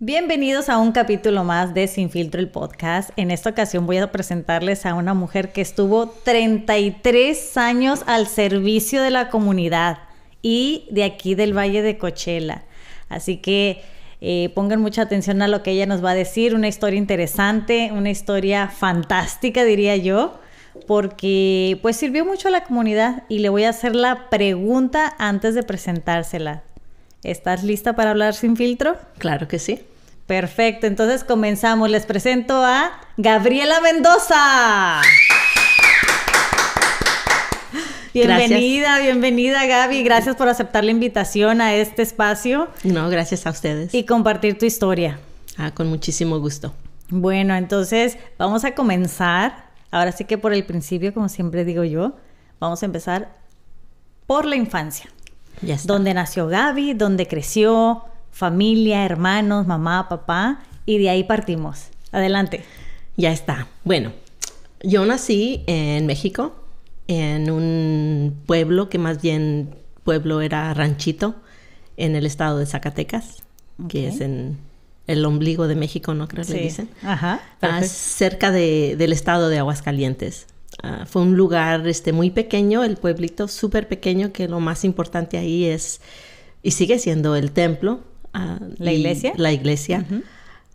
Bienvenidos a un capítulo más de Sin Filtro el Podcast. En esta ocasión voy a presentarles a una mujer que estuvo 33 años al servicio de la comunidad y de aquí del Valle de Cochela. Así que eh, pongan mucha atención a lo que ella nos va a decir. Una historia interesante, una historia fantástica, diría yo, porque pues sirvió mucho a la comunidad y le voy a hacer la pregunta antes de presentársela. ¿Estás lista para hablar sin filtro? Claro que sí. Perfecto, entonces comenzamos. Les presento a Gabriela Mendoza. Bienvenida, bienvenida Gaby. Gracias por aceptar la invitación a este espacio. No, gracias a ustedes. Y compartir tu historia. Ah, con muchísimo gusto. Bueno, entonces vamos a comenzar. Ahora sí que por el principio, como siempre digo yo, vamos a empezar por la infancia. Ya está. Donde nació Gaby, dónde creció, familia, hermanos, mamá, papá, y de ahí partimos. Adelante. Ya está. Bueno, yo nací en México, en un pueblo que más bien pueblo era ranchito, en el estado de Zacatecas, que es en el ombligo de México, ¿no creo que le dicen? Ajá. Ah, cerca de, del estado de Aguascalientes. Ah, fue un lugar este, muy pequeño, el pueblito súper pequeño, que lo más importante ahí es, y sigue siendo el templo, ¿La iglesia? La iglesia.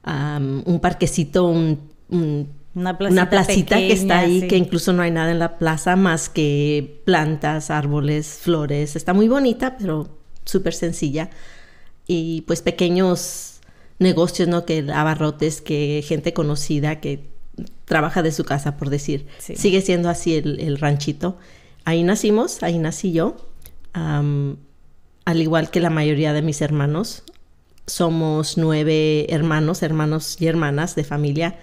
un parquecito, una placita, que está ahí, que incluso no hay nada en la plaza más que plantas, árboles, flores. Está muy bonita, pero súper sencilla. Y pues pequeños negocios, ¿no? Que abarrotes, que gente conocida que trabaja de su casa, por decir. Sigue siendo así el, ranchito. Ahí nacimos, ahí nací yo. al igual que la mayoría de mis hermanos, somos nueve hermanos, hermanos y hermanas de familia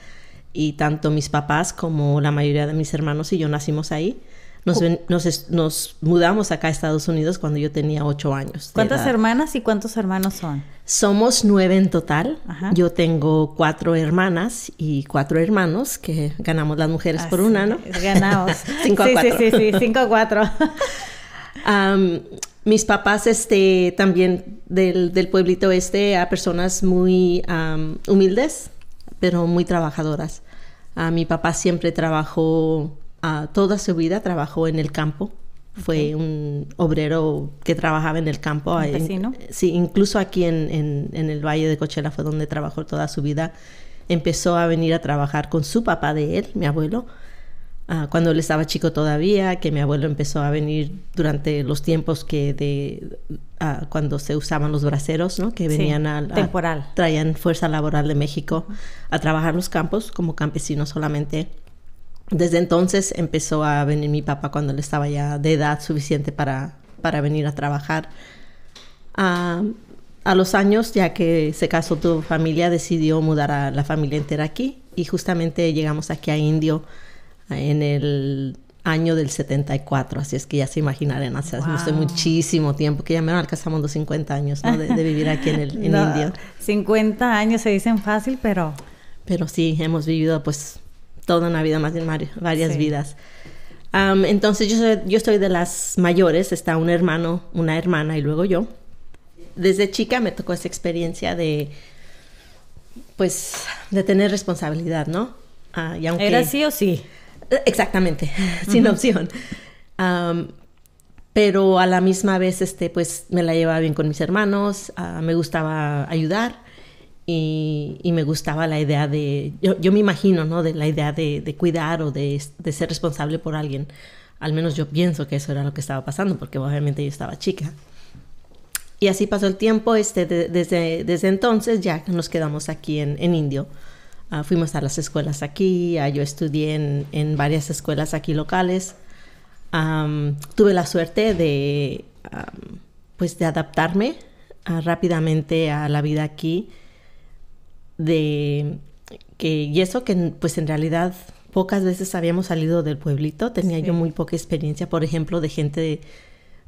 y tanto mis papás como la mayoría de mis hermanos y yo nacimos ahí. Nos, mudamos acá a Estados Unidos cuando yo tenía ocho años. ¿Cuántas hermanas y cuántos hermanos son? Somos nueve en total. Yo tengo cuatro hermanas y cuatro hermanos, que ganamos las mujeres ah, por una, ¿no? Ganamos. cinco Sí, sí, sí, cinco cuatro. mis papás este, también del, pueblito este a personas muy humildes, pero muy trabajadoras. mi papá siempre trabajó, toda su vida trabajó en el campo. Fue un obrero que trabajaba en el campo. ¿Un sí, incluso aquí en, en, el Valle de Cochela fue donde trabajó toda su vida. Empezó a venir a trabajar con su papá de él, mi abuelo, Ah, cuando él estaba chico todavía, que mi abuelo empezó a venir durante los tiempos que de ah, cuando se usaban los braceros, ¿no? Que venían sí, al temporal. traían fuerza laboral de México a trabajar los campos como campesinos solamente. Desde entonces empezó a venir mi papá cuando él estaba ya de edad suficiente para, para venir a trabajar. Ah, a los años, ya que se casó tu familia, decidió mudar a la familia entera aquí y justamente llegamos aquí a Indio en el año del 74, así es que ya se imaginarán, hace muchísimo tiempo que ya me alcanzamos los 50 años de, vivir aquí en, el, India. 50 años se dicen fácil, pero... Pero sí, hemos vivido pues toda una vida, más bien varias vidas. entonces yo soy, yo soy de las mayores, está un hermano, una hermana y luego yo. Desde chica me tocó esa experiencia de, pues, de tener responsabilidad, ¿no? Ah, y ¿Era sí o sí? Exactamente, sin opción. pero a la misma vez, este, pues me la llevaba bien con mis hermanos, ah, me gustaba ayudar y, me gustaba la idea de, yo, me imagino, ¿no? De la idea de, cuidar o de, ser responsable por alguien. Al menos yo pienso que eso era lo que estaba pasando, porque obviamente yo estaba chica. Y así pasó el tiempo, este, desde, desde entonces ya nos quedamos aquí en, en Indio Ah, fuimos a las escuelas aquí, ah, yo estudié en, en, varias escuelas aquí locales. tuve la suerte de, pues de adaptarme ah, rápidamente a la vida aquí. De que, y eso que pues en realidad pocas veces habíamos salido del pueblito, tenía yo muy poca experiencia, por ejemplo, de gente, de,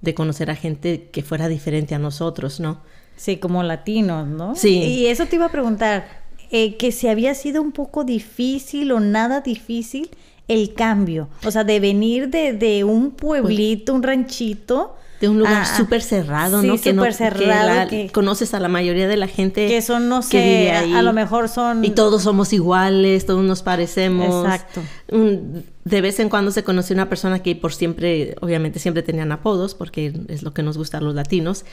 de conocer a gente que fuera diferente a nosotros, ¿no? Sí, como latinos, ¿no? Sí. Y eso te iba a preguntar, eh, que si había sido un poco difícil o nada difícil el cambio, o sea, de venir de, un pueblito, un ranchito, de un lugar súper cerrado, ¿no? que no, cerrado. Que, conoces a la mayoría de la gente. Que son, no sé, a lo mejor son. Y todos somos iguales, todos nos parecemos. Exacto. de vez en cuando se conoce una persona que por siempre, obviamente siempre tenían apodos, porque es lo que nos gusta a los latinos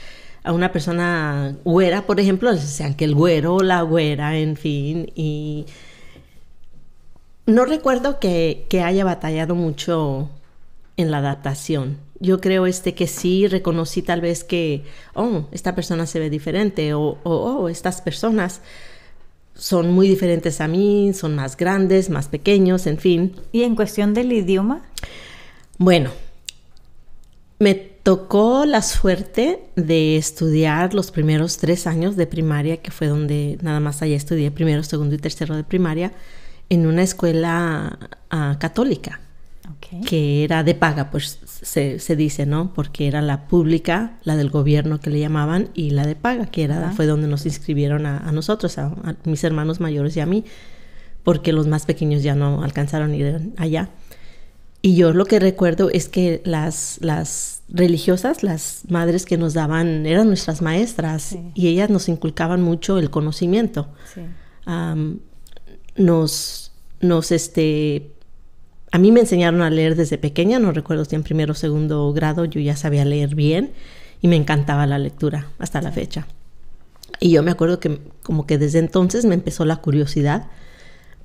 a una persona güera, por ejemplo, sean que el güero o la güera, en fin, y no recuerdo que, haya batallado mucho en la adaptación. Yo creo este que sí reconocí tal vez que, oh, esta persona se ve diferente o, oh, estas personas son muy diferentes a mí, son más grandes, más pequeños, en fin. ¿Y en cuestión del idioma? Bueno, me tocó la suerte de estudiar los primeros tres años de primaria, que fue donde nada más allá estudié primero, segundo y tercero de primaria, en una escuela ah, católica, que era de paga, pues se, dice, ¿no? Porque era la pública, la del gobierno que le llamaban, y la de paga, que era, fue donde nos inscribieron a, nosotros, a, a, mis hermanos mayores y a mí, porque los más pequeños ya no alcanzaron a ir allá. Y yo lo que recuerdo es que las, religiosas, las madres que nos daban, eran nuestras maestras y ellas nos inculcaban mucho el conocimiento. nos, nos, este, a mí me enseñaron a leer desde pequeña, no recuerdo si en primero o segundo grado yo ya sabía leer bien y me encantaba la lectura hasta la fecha. Y yo me acuerdo que como que desde entonces me empezó la curiosidad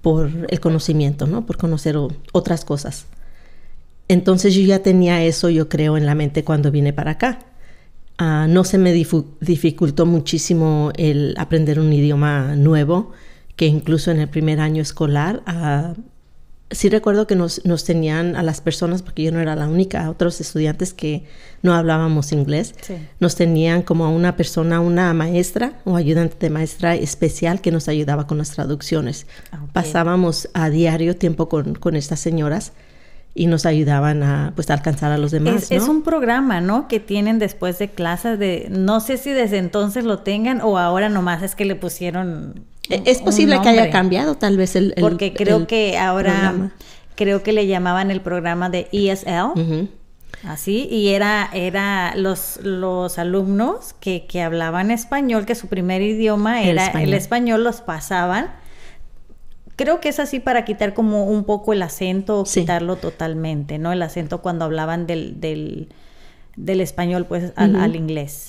por el conocimiento, ¿no? Por conocer otras cosas. Entonces yo ya tenía eso, yo creo, en la mente cuando vine para acá. Ah, no se me dificultó muchísimo el aprender un idioma nuevo, que incluso en el primer año escolar ah, sí recuerdo que nos, tenían a las personas, porque yo no era la única, a otros estudiantes que no hablábamos inglés, nos tenían como a una persona, una maestra o ayudante de maestra especial que nos ayudaba con las traducciones. Ah, Pasábamos a diario tiempo con estas señoras y nos ayudaban a pues alcanzar a los demás. Es, un programa, ¿no? Que tienen después de clases de, no sé si desde entonces lo tengan o ahora nomás es que le pusieron. E, es posible que haya cambiado tal vez el. el Porque creo que ahora creo que le llamaban el programa de ESL. Así, y era, era los, los alumnos que, que hablaban español, que su primer idioma era el español, los pasaban Creo que es así para quitar como un poco el acento o quitarlo totalmente, ¿no? El acento cuando hablaban del, del, español pues al, inglés.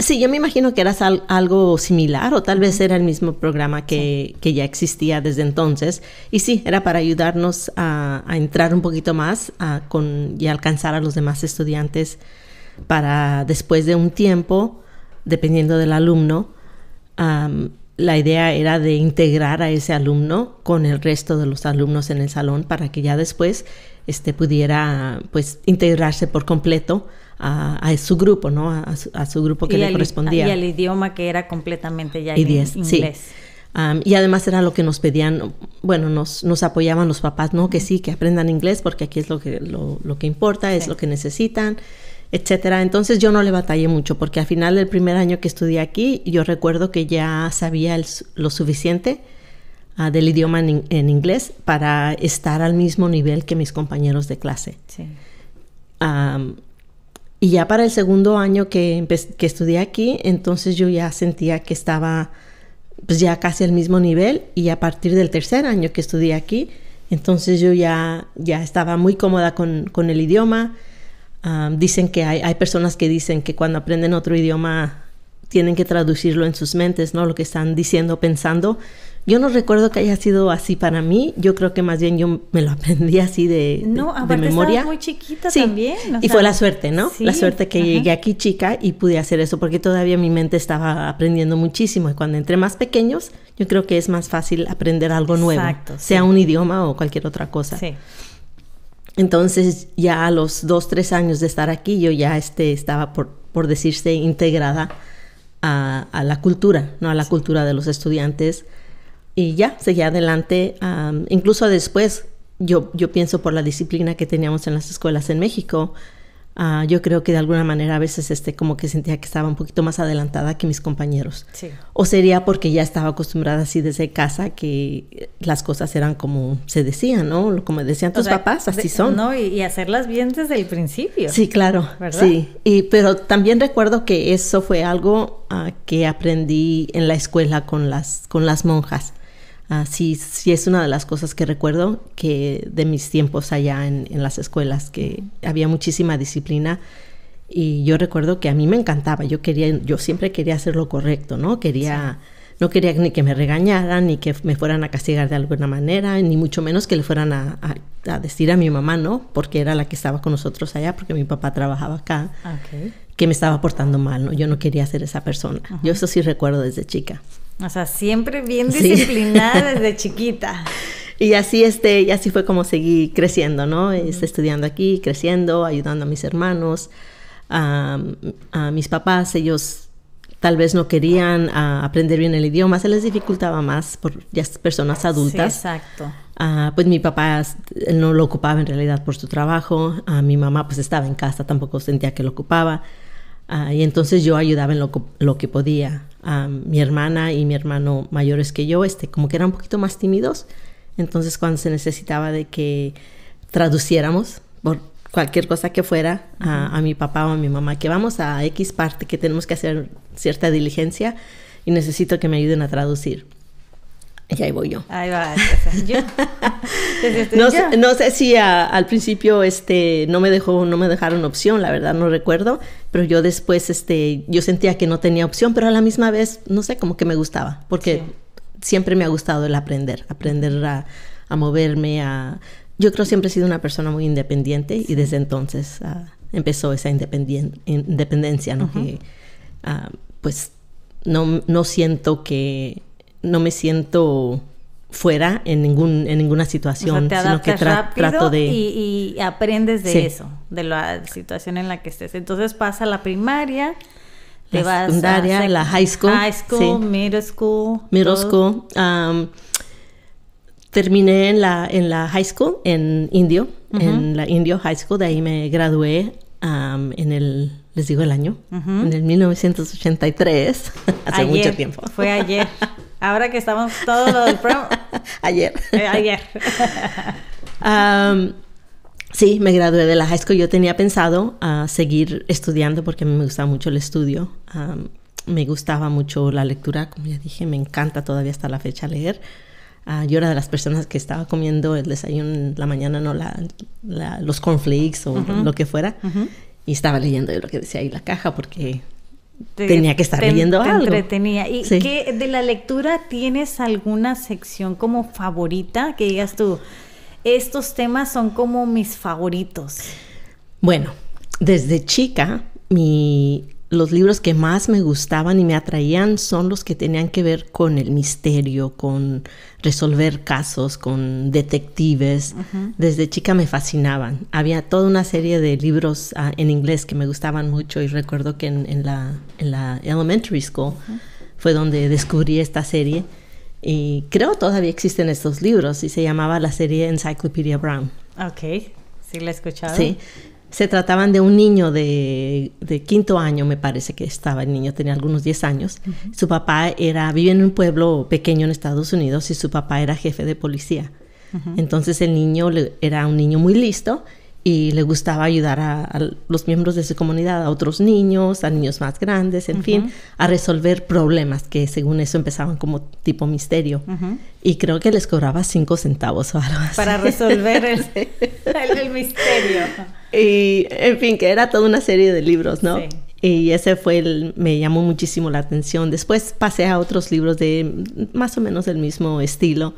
Sí, yo me imagino que era algo similar o tal vez era el mismo programa que, ya existía desde entonces. Y sí, era para ayudarnos a, entrar un poquito más con, y alcanzar a los demás estudiantes para después de un tiempo, dependiendo del alumno, la idea era de integrar a ese alumno con el resto de los alumnos en el salón para que ya después este, pudiera pues integrarse por completo a, su grupo, ¿no? A, su, grupo que le correspondía. Y al idioma que era completamente ya inglés. y además era lo que nos pedían, bueno, nos, nos apoyaban los papás, ¿no? Que sí, que aprendan inglés porque aquí es lo que, lo, lo que importa, es lo que necesitan etcétera. Entonces yo no le batallé mucho porque al final del primer año que estudié aquí, yo recuerdo que ya sabía lo suficiente ah, del idioma en, inglés para estar al mismo nivel que mis compañeros de clase. y ya para el segundo año que, estudié aquí, entonces yo ya sentía que estaba pues, ya casi al mismo nivel y a partir del tercer año que estudié aquí, entonces yo ya, estaba muy cómoda con el idioma, dicen que hay, personas que dicen que cuando aprenden otro idioma tienen que traducirlo en sus mentes, ¿no? Lo que están diciendo, pensando. Yo no recuerdo que haya sido así para mí. Yo creo que más bien yo me lo aprendí así de, no, de, memoria. muy chiquita también. y fue la suerte, ¿no? La suerte que llegué aquí chica y pude hacer eso porque todavía mi mente estaba aprendiendo muchísimo. Y cuando entré más pequeños, yo creo que es más fácil aprender algo nuevo. sea un idioma o cualquier otra cosa. Sí. Entonces ya a los dos, tres años de estar aquí, yo ya este, estaba, por, por decirse, integrada a, a, la cultura, ¿no? a la cultura de los estudiantes. Y ya, seguí adelante. incluso después, yo, yo pienso por la disciplina que teníamos en las escuelas en México, Ah, yo creo que de alguna manera a veces este, como que sentía que estaba un poquito más adelantada que mis compañeros. O sería porque ya estaba acostumbrada así desde casa que las cosas eran como se decían, ¿no? Como decían tus papás, así son. y, hacerlas bien desde el principio. Sí, claro. Sí. Y, pero también recuerdo que eso fue algo ah, que aprendí en la escuela con las, con las monjas. Ah, sí, sí, es una de las cosas que recuerdo que de mis tiempos allá en, las escuelas, que había muchísima disciplina y yo recuerdo que a mí me encantaba, yo quería, yo siempre quería hacer lo correcto, ¿no? Quería, no quería ni que me regañaran, ni que me fueran a castigar de alguna manera, ni mucho menos que le fueran a, decir a mi mamá, ¿no? Porque era la que estaba con nosotros allá, porque mi papá trabajaba acá, ah, que me estaba portando mal, ¿no? Yo no quería ser esa persona. Yo eso sí recuerdo desde chica. O sea, siempre bien disciplinada desde chiquita. Y así, este, y así fue como seguí creciendo, ¿no? Este, estudiando aquí, creciendo, ayudando a mis hermanos, a, mis papás. Ellos tal vez no querían aprender bien el idioma, se les dificultaba más por ya personas adultas. Sí, exacto. Ah, pues mi papá no lo ocupaba en realidad por su trabajo, A ah, mi mamá pues estaba en casa, tampoco sentía que lo ocupaba. Ah, y entonces yo ayudaba en lo, que podía. a mi hermana y mi hermano mayores que yo, este, como que eran un poquito más tímidos. Entonces cuando se necesitaba de que traduciéramos por cualquier cosa que fuera a, a, mi papá o a mi mamá, que vamos a X parte, que tenemos que hacer cierta diligencia y necesito que me ayuden a traducir. Y ahí voy yo. Ahí va. yo. Este, no, sé si al principio este, no, me dejó, no me dejaron opción, la verdad no recuerdo, pero yo después este, yo sentía que no tenía opción, pero a la misma vez, no sé, como que me gustaba, porque siempre me ha gustado el aprender, aprender a, moverme, a... Yo creo siempre he sido una persona muy independiente y desde entonces ah, empezó esa independencia, ¿no? Ah, pues no, no siento que no me siento fuera en ningún en ninguna situación, sino que trato de y, aprendes de eso, de la situación en la que estés. Entonces pasa la primaria, la secundaria, la high school, high school, middle school, middle school. terminé en la en la high school en Indio, en la Indio High School, de ahí me gradué en el les digo el año, en el 1983, hace mucho tiempo. Fue ayer. Ahora que estamos todos los ayer. Eh, ayer. sí, me gradué de la high school. Yo tenía pensado ah, seguir estudiando porque me gustaba mucho el estudio. me gustaba mucho la lectura, como ya dije, me encanta todavía hasta la fecha leer. Ah, yo era de las personas que estaba comiendo el desayuno en la mañana, no los cornflakes o lo que fuera. Y estaba leyendo lo que decía ahí la caja porque tenía que estar leyendo algo. entretenía. ¿Y qué, de la lectura tienes alguna sección como favorita que digas tú, estos temas son como mis favoritos? Bueno, desde chica mi los libros que más me gustaban y me atraían son los que tenían que ver con el misterio, con resolver casos, con detectives. Desde chica me fascinaban. Había toda una serie de libros ah, en inglés que me gustaban mucho y recuerdo que en, la, la, elementary school fue donde descubrí esta serie y creo todavía existen estos libros y se llamaba la serie Encyclopedia Brown. Ok, sí la he escuchado. Sí, se trataban de un niño de, de, quinto año, me parece que estaba el niño, tenía algunos 10 años. Su papá era, vive en un pueblo pequeño en Estados Unidos y su papá era jefe de policía. Entonces el niño era un niño muy listo y le gustaba ayudar a, los miembros de su comunidad, a otros niños, a niños más grandes, en fin, a resolver problemas que según eso empezaban como tipo misterio. Y creo que les cobraba cinco centavos o algo así. Para resolver el, misterio. Y en fin, que era toda una serie de libros, ¿no? Y ese fue el, me llamó muchísimo la atención. Después pasé a otros libros de más o menos el mismo estilo.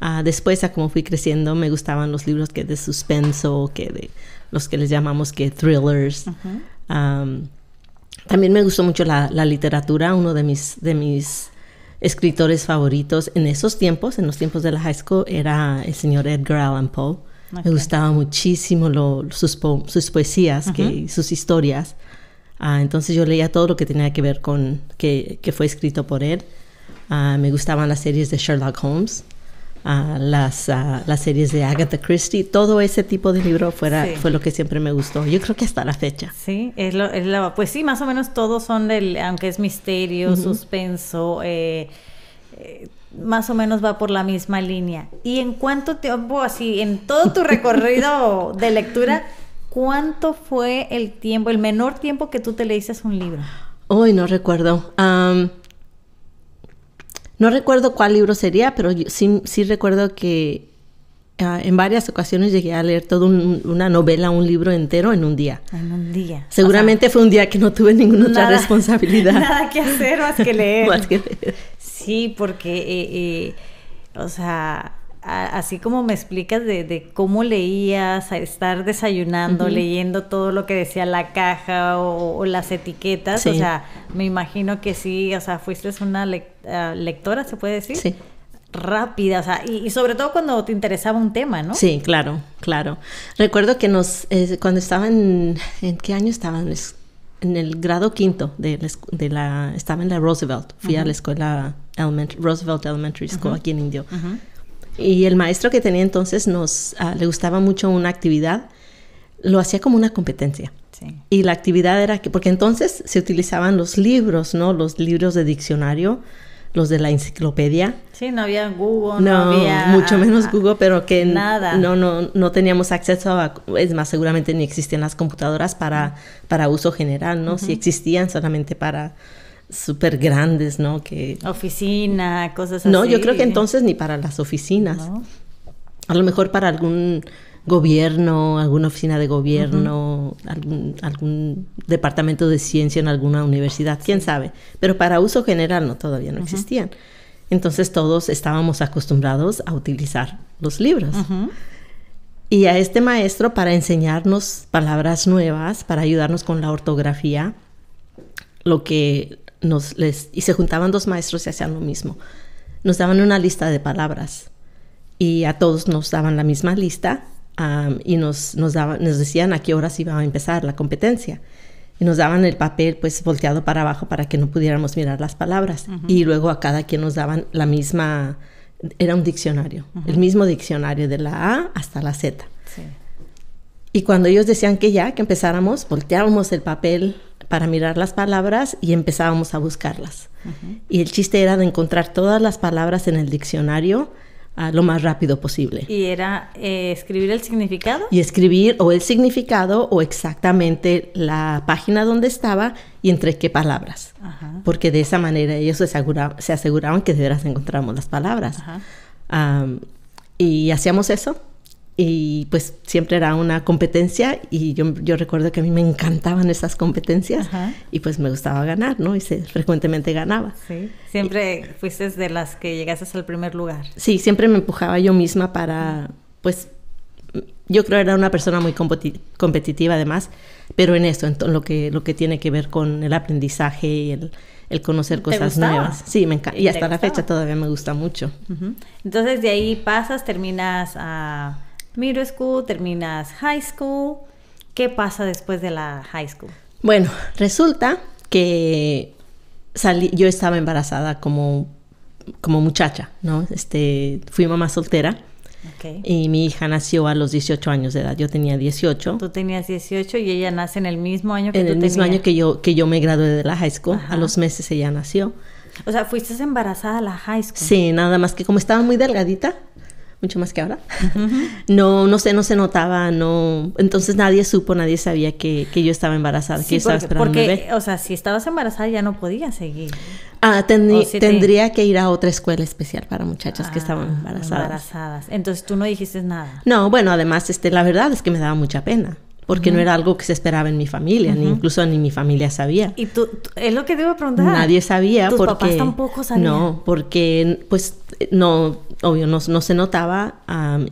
Ah, después, a como fui creciendo, me gustaban los libros que de suspenso, que de los que les llamamos que thrillers. también me gustó mucho la, literatura, uno de mis, de mis escritores favoritos en esos tiempos, en los tiempos de la high school, era el señor Edgar Allan Poe. Me gustaba muchísimo sus, poesías que, sus historias. Ah, entonces yo leía todo lo que tenía que ver con que, que fue escrito por él. Ah, me gustaban las series de Sherlock Holmes las, las series de Agatha Christie, todo ese tipo de libro fuera, fue lo que siempre me gustó. Yo creo que hasta la fecha. Sí, es lo, es la, pues sí, más o menos todos son del, aunque es misterio, suspenso, eh, eh, más o menos va por la misma línea. ¿Y en cuánto tiempo, así, en todo tu recorrido de lectura, cuánto fue el tiempo, el menor tiempo que tú te leíste un libro? Hoy no recuerdo. No recuerdo cuál libro sería, pero sí, sí recuerdo que ah, en varias ocasiones llegué a leer toda una novela, un libro entero en un día. En un día. Seguramente fue un día que no tuve ninguna otra responsabilidad. Nada que hacer más que leer. más que leer. Sí, porque, eh, eh, o sea, así como me explicas de, cómo leías, estar desayunando, leyendo todo lo que decía la caja o, las etiquetas, o sea, me imagino que sí, o sea, fuiste una eh, lectora, se puede decir. Sí. Rápida, o sea, y, sobre todo cuando te interesaba un tema, ¿no? Sí, claro, claro. Recuerdo que nos, eh, cuando estaba en, ¿en qué año estaban? en el grado quinto de la, de estaba en la Roosevelt, fui a la escuela Roosevelt Elementary School aquí en Indio. Y el maestro que tenía entonces nos ah, le gustaba mucho una actividad, lo hacía como una competencia. Y la actividad era que, porque entonces se utilizaban los libros, ¿no? Los libros de diccionario, los de la enciclopedia. Sí, no había Google, no, había. Mucho menos Google, pero que nada. No, no, no teníamos acceso a. Es más, seguramente ni existían las computadoras para, para uso general, ¿no? Si existían solamente para súper grandes, ¿no? Que, Oficina, cosas así. No, yo creo que entonces ni para las oficinas. A lo mejor para algún gobierno, alguna oficina de gobierno, algún, departamento de ciencia en alguna universidad, quién sabe. Pero para uso general no, todavía no existían. Entonces todos estábamos acostumbrados a utilizar los libros. Y a este maestro para enseñarnos palabras nuevas, para ayudarnos con la ortografía, lo que y se juntaban dos maestros y hacían lo mismo. Nos daban una lista de palabras y a todos nos daban la misma lista y nos, nos, nos decían a qué horas iba a empezar la competencia. Y nos daban el papel pues volteado para abajo para que no pudiéramos mirar las palabras. Y luego a cada quien nos daban la misma, era un diccionario, el mismo diccionario de la A hasta la Z. Y cuando ellos decían que ya, que empezáramos, volteábamos el papel para mirar las palabras y empezábamos a buscarlas. Y el chiste era de encontrar todas las palabras en el diccionario ah, lo más rápido posible. ¿Y era eh, escribir el significado? Y escribir o el significado o exactamente la página donde estaba y entre qué palabras. Porque de esa manera ellos se, aseguraban que de veras encontramos las palabras. y hacíamos eso y pues siempre era una competencia y yo, yo, recuerdo que a mí me encantaban esas competencias y pues me gustaba ganar, ¿no? Y se, frecuentemente ganaba. Sí, siempre fuiste de las que llegaste al primer lugar. Sí, siempre me empujaba yo misma para, pues, yo creo era una persona muy competitiva además, pero en eso, en lo que, lo que tiene que ver con el aprendizaje y el, conocer cosas nuevas. Sí, me encanta. Y hasta la fecha todavía me gusta mucho. Entonces de ahí pasas, terminas a middle school, terminas high school. ¿Qué pasa después de la high school? Bueno, resulta que salí, yo estaba embarazada como, como muchacha, ¿no? Este, fui mamá soltera. Y mi hija nació a los 18 años de edad. Yo tenía 18. Tú tenías 18 y ella nace en el mismo año que en el mismo año que yo que yo me gradué de la high school. A los meses ella nació. O sea, fuiste embarazada a la high school. Sí, nada más que como estaba muy delgadita, mucho más que ahora. No, no sé, no se notaba, no. Entonces nadie supo, nadie sabía que, que yo estaba embarazada, que estaba esperando bebé. O sea, si estabas embarazada ya no podía seguir. Ah, tendría que ir a otra escuela especial para muchachas que ah, estaban embarazadas. embarazadas. Entonces tú no dijiste nada. No, bueno, además, este, la verdad es que me daba mucha pena porque no era algo que se esperaba en mi familia, ni incluso ni mi familia sabía. Y tú, es lo que te iba a preguntar. Nadie sabía ¿Tus papás tampoco sabían. No, porque pues no, obvio no, se notaba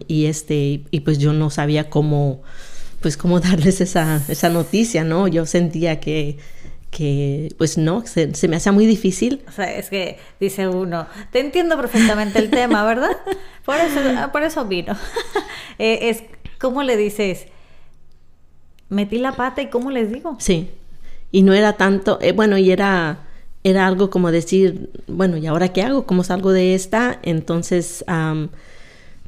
y este y pues yo no sabía cómo pues cómo darles esa, esa noticia, ¿no? Yo sentía que pues no, se, me hacía muy difícil. O sea, es que dice uno, te entiendo perfectamente el tema, ¿verdad? Por eso, por eso vino. Eh, es, ¿Cómo le dices? metí la pata y cómo les digo. Sí. Y no era tanto, eh, bueno, y era, era algo como decir, bueno, ¿y ahora qué hago? ¿Cómo salgo de esta? Entonces,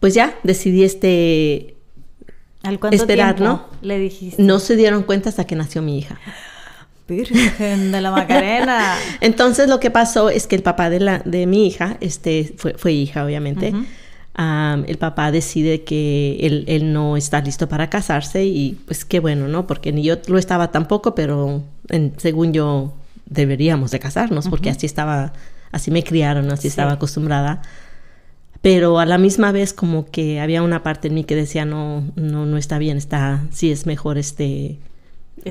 pues ya decidí este... ¿Al esperar, ¿no? Le dijiste. No se dieron cuenta hasta que nació mi hija. Virgen de la Macarena. Entonces lo que pasó es que el papá de, la, de mi hija, este, fue, fue hija obviamente, el papá decide que él, no está listo para casarse y pues qué bueno, ¿no? Porque ni yo lo estaba tampoco, pero según yo deberíamos de casarnos porque así estaba, así me criaron, así estaba acostumbrada. Pero a la misma vez como que había una parte en mí que decía, no, no, no está bien, está, sí es mejor este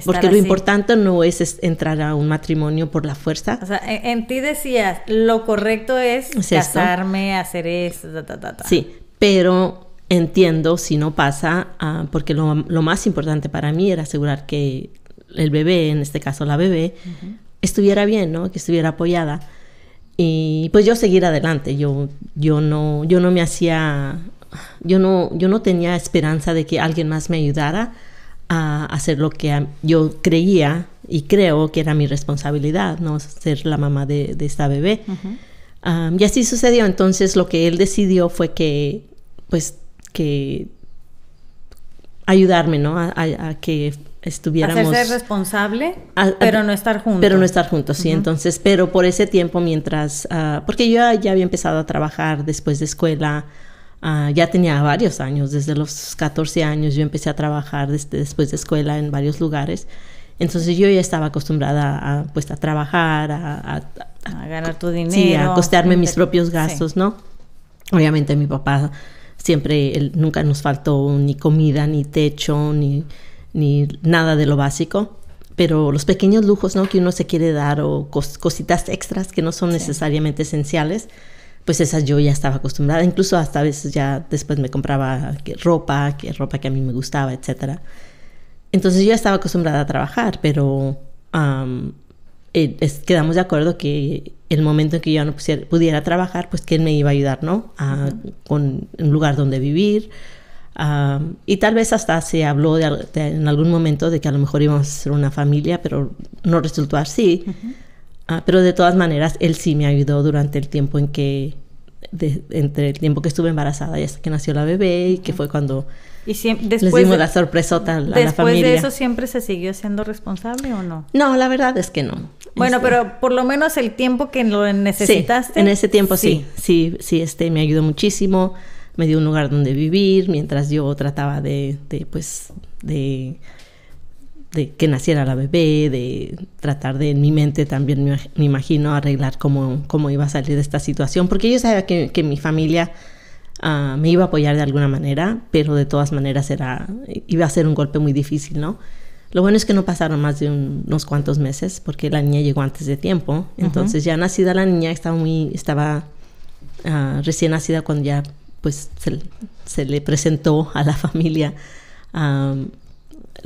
porque lo importante no es, entrar a un matrimonio por la fuerza. O sea, en, ti decías, lo correcto es, casarme, hacer esto, ta, ta, ta, Sí, pero entiendo si no pasa, ah, porque lo, más importante para mí era asegurar que el bebé, en este caso la bebé, estuviera bien, ¿no? Que estuviera apoyada. Y pues yo seguir adelante, yo, yo, no, yo no me hacía, yo no, yo no tenía esperanza de que alguien más me ayudara a hacer lo que yo creía y creo que era mi responsabilidad, ¿no? Ser la mamá de, esta bebé. y así sucedió. Entonces lo que él decidió fue que, pues, que ayudarme, ¿no? A, que estuviéramos... responsable, pero no estar juntos. Pero no estar juntos, sí. Entonces, pero por ese tiempo mientras... Ah, porque yo ya había empezado a trabajar después de escuela Ah, ya tenía varios años, desde los 14 años yo empecé a trabajar después de escuela en varios lugares. Entonces yo ya estaba acostumbrada a, pues, a trabajar, a, ganar tu dinero. a costearme mis propios gastos, ¿no? Obviamente mi papá siempre, nunca nos faltó ni comida, ni techo, ni, ni nada de lo básico. Pero los pequeños lujos, ¿no? Que uno se quiere dar o cositas extras que no son necesariamente esenciales pues esas yo ya estaba acostumbrada, incluso hasta a veces ya después me compraba ropa, que ropa que a mí me gustaba, etc. Entonces yo ya estaba acostumbrada a trabajar, pero eh, quedamos de acuerdo que el momento en que yo no pudiera trabajar, pues que me iba a ayudar, ¿no? Con un lugar donde vivir. y tal vez hasta se habló en algún momento de que a lo mejor íbamos a ser una familia, pero no resultó así. Ah, pero de todas maneras, él sí me ayudó durante el tiempo en que, entre el tiempo que estuve embarazada y hasta que nació la bebé y que fue cuando y después les dimos la sorpresota a la, después de eso siempre se siguió siendo responsable o no? No, la verdad es que no. Bueno, este, pero por lo menos el tiempo que lo necesitaste. en ese tiempo sí. sí, sí, este me ayudó muchísimo, me dio un lugar donde vivir mientras yo trataba de pues, de de que naciera la bebé, de tratar de en mi mente también me imagino arreglar cómo, iba a salir de esta situación, porque yo sabía que, mi familia ah, me iba a apoyar de alguna manera, pero de todas maneras era, iba a ser un golpe muy difícil, ¿no? Lo bueno es que no pasaron más de unos cuantos meses, porque la niña llegó antes de tiempo, entonces ya nacida la niña estaba muy, estaba ah, recién nacida cuando ya pues se, le presentó a la familia. Ah,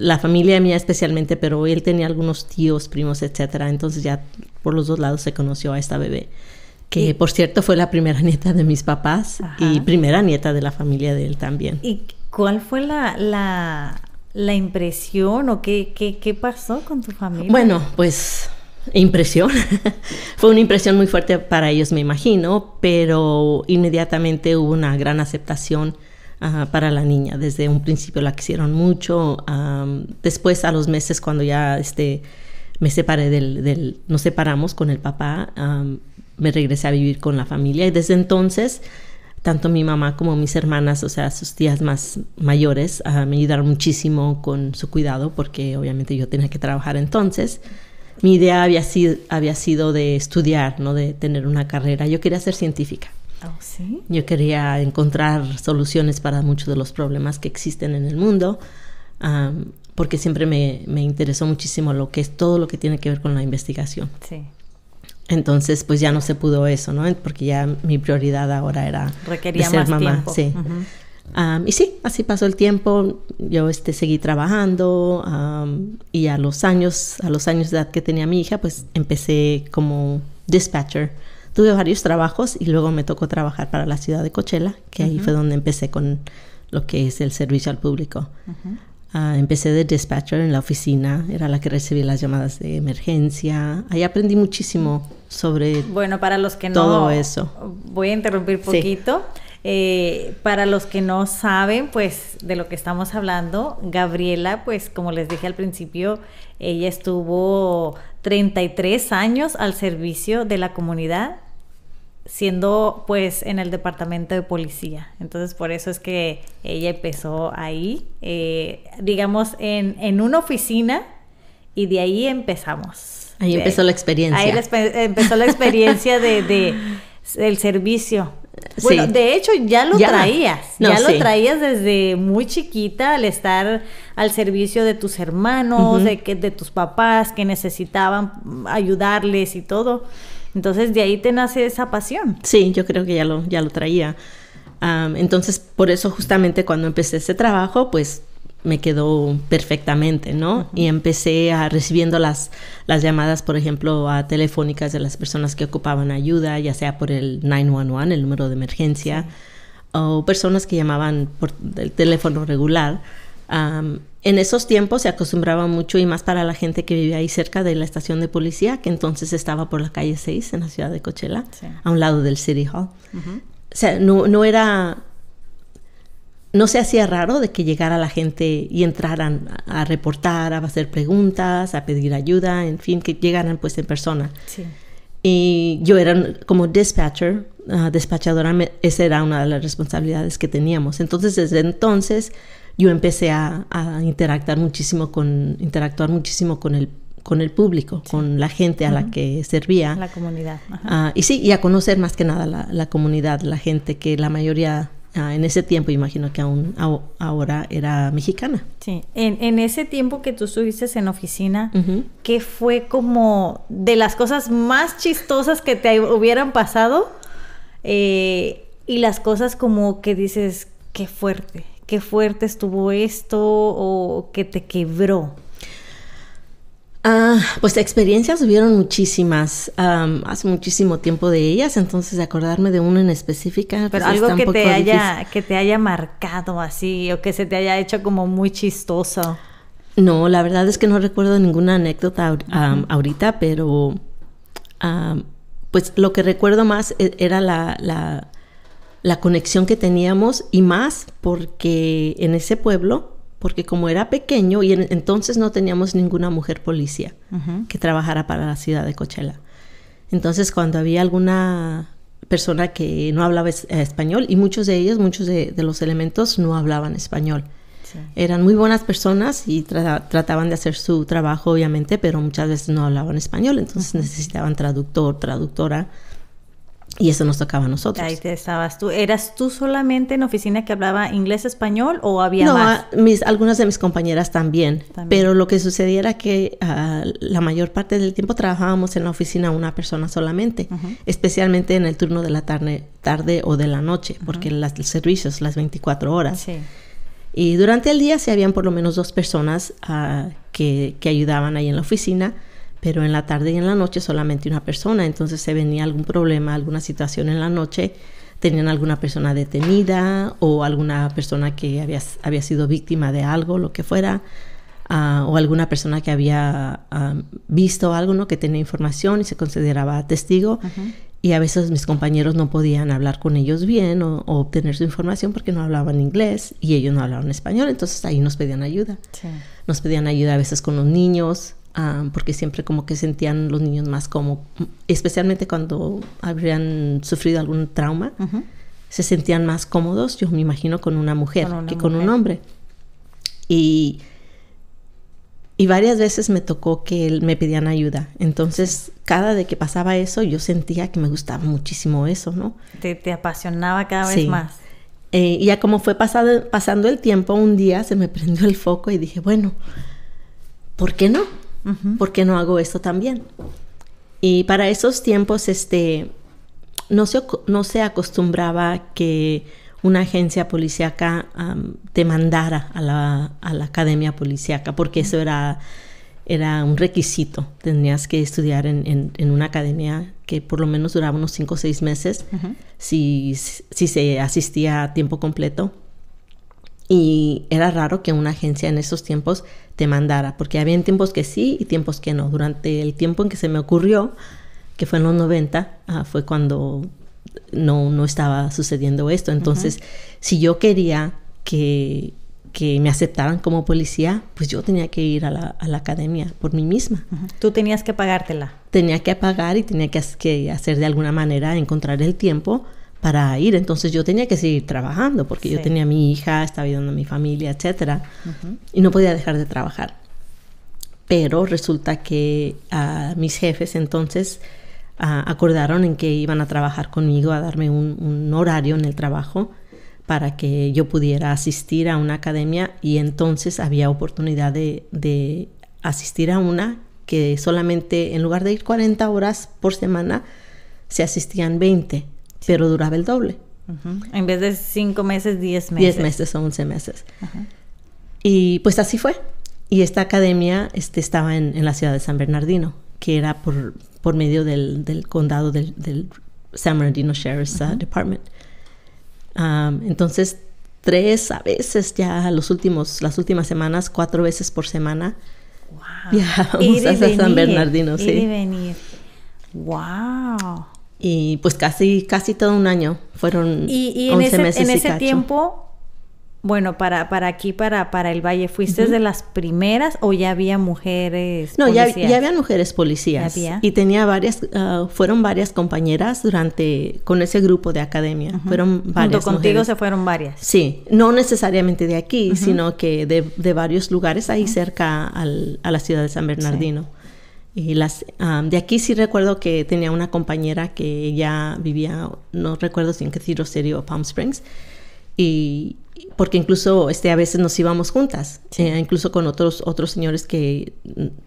la familia mía especialmente, pero él tenía algunos tíos, primos, etcétera. Entonces ya por los dos lados se conoció a esta bebé, que por cierto fue la primera nieta de mis papás y primera nieta de la familia de él también. ¿Y cuál fue la, la, impresión o qué, qué, qué pasó con tu familia? Bueno, pues impresión. Fue una impresión muy fuerte para ellos, me imagino, pero inmediatamente hubo una gran aceptación para la niña. Desde un principio la quisieron mucho. después, a los meses, cuando ya este, me separé del, del nos separamos con el papá, me regresé a vivir con la familia. Y desde entonces, tanto mi mamá como mis hermanas, o sea, sus tías más mayores, ah, me ayudaron muchísimo con su cuidado, porque obviamente yo tenía que trabajar entonces mi idea había sido, había sido de estudiar, ¿no? de tener una carrera. Yo quería ser científica. Oh, Yo quería encontrar soluciones para muchos de los problemas que existen en el mundo, porque siempre me, interesó muchísimo lo que es todo lo que tiene que ver con la investigación. Entonces, pues ya no se pudo eso, ¿no? Porque ya mi prioridad ahora era ser mamá. y sí, así pasó el tiempo. Yo este, seguí trabajando y a los años, a los años de edad que tenía mi hija, pues empecé como dispatcher tuve varios trabajos y luego me tocó trabajar para la ciudad de Coachella, que ahí fue donde empecé con lo que es el servicio al público. Ah, empecé de dispatcher en la oficina, era la que recibía las llamadas de emergencia. Ahí aprendí muchísimo sobre bueno, para los que todo no, eso. Voy a interrumpir poquito. Eh, para los que no saben, pues de lo que estamos hablando, Gabriela, pues como les dije al principio, ella estuvo 33 años al servicio de la comunidad, siendo pues en el departamento de policía. Entonces por eso es que ella empezó ahí, eh, digamos, en, en una oficina y de ahí empezamos. Ahí empezó la experiencia. Ahí empezó la experiencia de, de el servicio bueno, de hecho ya lo traías, ya lo traías desde muy chiquita al estar al servicio de tus hermanos, de, que, de tus papás que necesitaban ayudarles y todo. Entonces de ahí te nace esa pasión. Sí, yo creo que ya lo, ya lo traía. entonces por eso justamente cuando empecé ese trabajo, pues me quedó perfectamente, ¿no? Y empecé a recibiendo las, las llamadas, por ejemplo, a telefónicas de las personas que ocupaban ayuda, ya sea por el 911, el número de emergencia, o personas que llamaban por el teléfono regular. en esos tiempos se acostumbraba mucho y más para la gente que vivía ahí cerca de la estación de policía, que entonces estaba por la calle 6 en la ciudad de Coachella, a un lado del City Hall. O sea, no, no era no se hacía raro de que llegara la gente y entraran a reportar, a hacer preguntas, a pedir ayuda, en fin, que llegaran pues en persona. Sí. Y yo era como dispatcher, ah, despachadora, esa era una de las responsabilidades que teníamos. Entonces, desde entonces yo empecé a, interactuar muchísimo con, interactuar muchísimo con el con el público, con la gente a la que servía. La comunidad. Ah, y sí, y a conocer más que nada la, comunidad, la gente que la mayoría Ah, en ese tiempo, imagino que aún ahora era mexicana. Sí, en, ese tiempo que tú estuviste en oficina, ¿qué fue como de las cosas más chistosas que te hubieran pasado? Eh, y las cosas como que dices, qué fuerte, qué fuerte estuvo esto o que te quebró. Ah, pues experiencias hubieron muchísimas, hace muchísimo tiempo de ellas, entonces acordarme de una en específica. Pues, pero algo que te haya, que te haya marcado así, o que se te haya hecho como muy chistoso. No, la verdad es que no recuerdo ninguna anécdota ahorita, pero pues lo que recuerdo más e-, era la, la conexión que teníamos y más porque en ese pueblo porque como era pequeño y entonces no teníamos ninguna mujer policía que trabajara para la ciudad de Coachella. Entonces cuando había alguna persona que no hablaba eh, español, y muchos de ellos, muchos de, los elementos no hablaban español. Eran muy buenas personas y trataban de hacer su trabajo, obviamente, pero muchas veces no hablaban español, entonces necesitaban traductor, traductora y eso nos tocaba a nosotros. Ahí te estabas tú. ¿Eras tú solamente en oficina que hablaba inglés, español o había más? No, algunas de mis compañeras también, Pero lo que sucedía era que ah, la mayor parte del tiempo trabajábamos en la oficina una persona solamente, especialmente en el turno de la tarde, o de la noche, porque las, los servicios, las 24 horas. Y durante el día sí habían por lo menos dos personas ah, que, que ayudaban ahí en la oficina pero en la tarde y en la noche solamente una persona. Entonces se venía algún problema, alguna situación en la noche, tenían alguna persona detenida o alguna persona que había, había sido víctima de algo, lo que fuera, ah, o alguna persona que había ah, visto algo, ¿no? que tenía información y se consideraba testigo. Y a veces mis compañeros no podían hablar con ellos bien o, obtener su información porque no hablaban inglés y ellos no hablaban español, entonces ahí nos pedían ayuda. Nos pedían ayuda a veces con los niños, porque siempre como que sentían los niños más cómodos, especialmente cuando habrían sufrido algún trauma, se sentían más cómodos, yo me imagino, con una mujer que con un hombre. Y, y varias veces me tocó que me pedían ayuda. Entonces, cada de que pasaba eso, yo sentía que me gustaba muchísimo eso, ¿no? Te, apasionaba cada vez más. Eh, y ya como fue pasando el tiempo, un día se me prendió el foco y dije, bueno, ¿por qué no? Porque ¿por qué no hago esto también? Y para esos tiempos, este, no se, no se acostumbraba que una agencia policíaca te mandara a la, academia policíaca, porque eso era, era un requisito. Tenías que estudiar en, una academia que por lo menos duraba unos cinco o seis meses, si se asistía a tiempo completo. Y era raro que una agencia en esos tiempos mandara, porque había tiempos que sí y tiempos que no. Durante el tiempo en que se me ocurrió, que fue en los 90, ah, fue cuando no, no estaba sucediendo esto. Entonces, si yo quería que, que, me aceptaran como policía, pues yo tenía que ir a la, academia por mí misma. Tú tenías que pagártela. Tenía que pagar y tenía que hacer de alguna manera, encontrar el tiempo para ir. Entonces yo tenía que seguir trabajando porque yo tenía mi hija, estaba ayudando a mi familia, etcétera, y no podía dejar de trabajar. Pero resulta que mis jefes entonces acordaron en que iban a trabajar conmigo, a darme un, horario en el trabajo para que yo pudiera asistir a una academia y entonces había oportunidad de, de asistir a una que solamente en lugar de ir 40 horas por semana, se asistían 20 pero duraba el doble. En vez de cinco meses, diez meses. Diez meses o once meses. Y pues así fue. Y esta academia este, estaba en, la ciudad de San Bernardino, que era por, por medio del, condado del, del, San Bernardino Sheriff's uh, Department. Um, entonces, tres, a veces ya los últimos, las últimas semanas, cuatro veces por semana, viajábamos a San Bernardino. sí. venir. ¡Wow! Y pues casi, casi todo un año, fueron y, en ese, En ese tiempo, bueno, para, para aquí, para, para el Valle, ¿fuiste de las primeras o ya había mujeres? No, Ya, ya había mujeres policías. Y tenía varias, ah, fueron varias compañeras durante, con ese grupo de academia. Fueron varias. contigo se fueron varias. Sí, no necesariamente de aquí, sino que de, varios lugares ahí cerca al, a la ciudad de San Bernardino. Y las, de aquí sí recuerdo que tenía una compañera que ya vivía, no recuerdo si en Cathedral City o Palm Springs, y porque incluso este, a veces nos íbamos juntas, eh, incluso con otros, otros señores que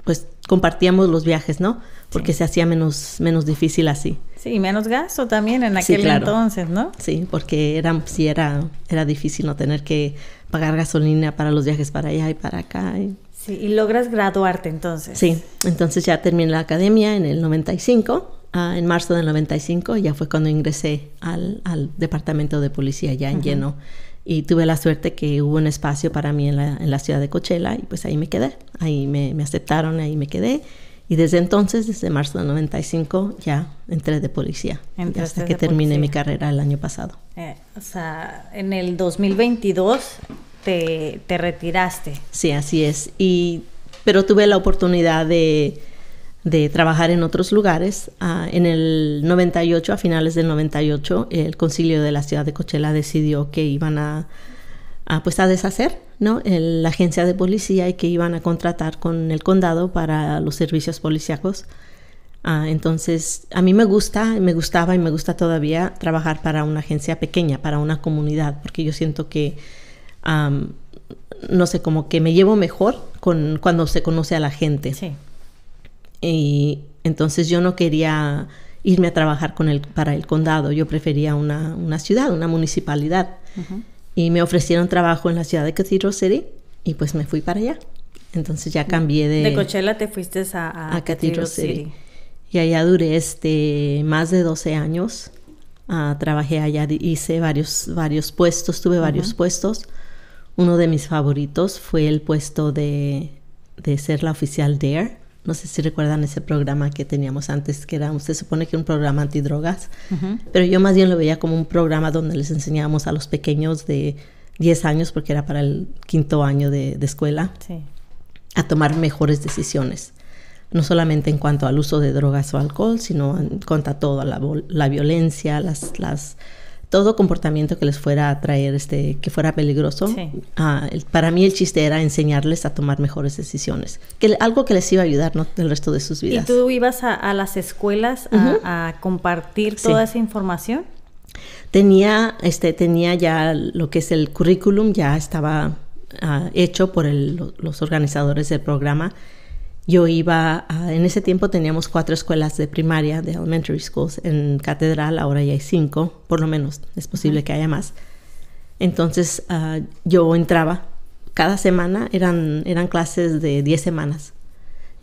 pues compartíamos los viajes, ¿no? Porque se hacía menos, menos difícil así. Sí, menos gasto también en aquel entonces, ¿no? Sí, porque era, sí era, era difícil no tener que pagar gasolina para los viajes para allá y para acá. Sí, y logras graduarte entonces. Sí, entonces ya terminé la academia en el 95. Ah, en marzo del 95 ya fue cuando ingresé al, departamento de policía ya en lleno y tuve la suerte que hubo un espacio para mí en la, ciudad de Coachella y pues ahí me quedé, ahí me, aceptaron, ahí me quedé y desde entonces, desde marzo del 95 ya entré de policía hasta que terminé mi carrera el año pasado. Eh, o sea, en el 2022 te, retiraste. Sí, así es. Y, pero tuve la oportunidad de, trabajar en otros lugares. Ah, en el 98, a finales del 98, el concilio de la ciudad de Coachella decidió que iban a, a pues, a deshacer ¿no? la agencia de policía y que iban a contratar con el condado para los servicios policíacos. Ah, entonces, a mí me gusta, me gustaba y me gusta todavía trabajar para una agencia pequeña, para una comunidad, porque yo siento que no sé, como que me llevo mejor con, cuando se conoce a la gente. Sí. Y entonces yo no quería irme a trabajar con para el condado, yo prefería una, ciudad, una municipalidad. Y me ofrecieron trabajo en la ciudad de Cathedral City y pues me fui para allá. Entonces ya cambié de... De Coachella te fuiste a, a, Cathedral, City. Y allá duré este, más de 12 años. Ah, trabajé allá, hice varios, varios puestos, tuve varios puestos. Uno de mis favoritos fue el puesto de, ser la oficial DARE. No sé si recuerdan ese programa que teníamos antes, que era, usted supone que un programa antidrogas, pero yo más bien lo veía como un programa donde les enseñábamos a los pequeños de 10 años, porque era para el quinto año de, escuela, a tomar mejores decisiones, no solamente en cuanto al uso de drogas o alcohol, sino en cuanto a toda la, la, violencia, las, las todo comportamiento que les fuera a traer, este, que fuera peligroso, ah, para mí el chiste era enseñarles a tomar mejores decisiones, que algo que les iba a ayudar ¿no? el resto de sus vidas. ¿Y tú ibas a, las escuelas a, compartir toda esa información? Tenía, este, tenía ya lo que es el currículum, ya estaba ah, hecho por los organizadores del programa yo iba, en ese tiempo teníamos cuatro escuelas de primaria, de elementary schools, en Catedral, ahora ya hay cinco, por lo menos, es posible que haya más. Entonces ah, yo entraba, cada semana eran, eran clases de 10 semanas.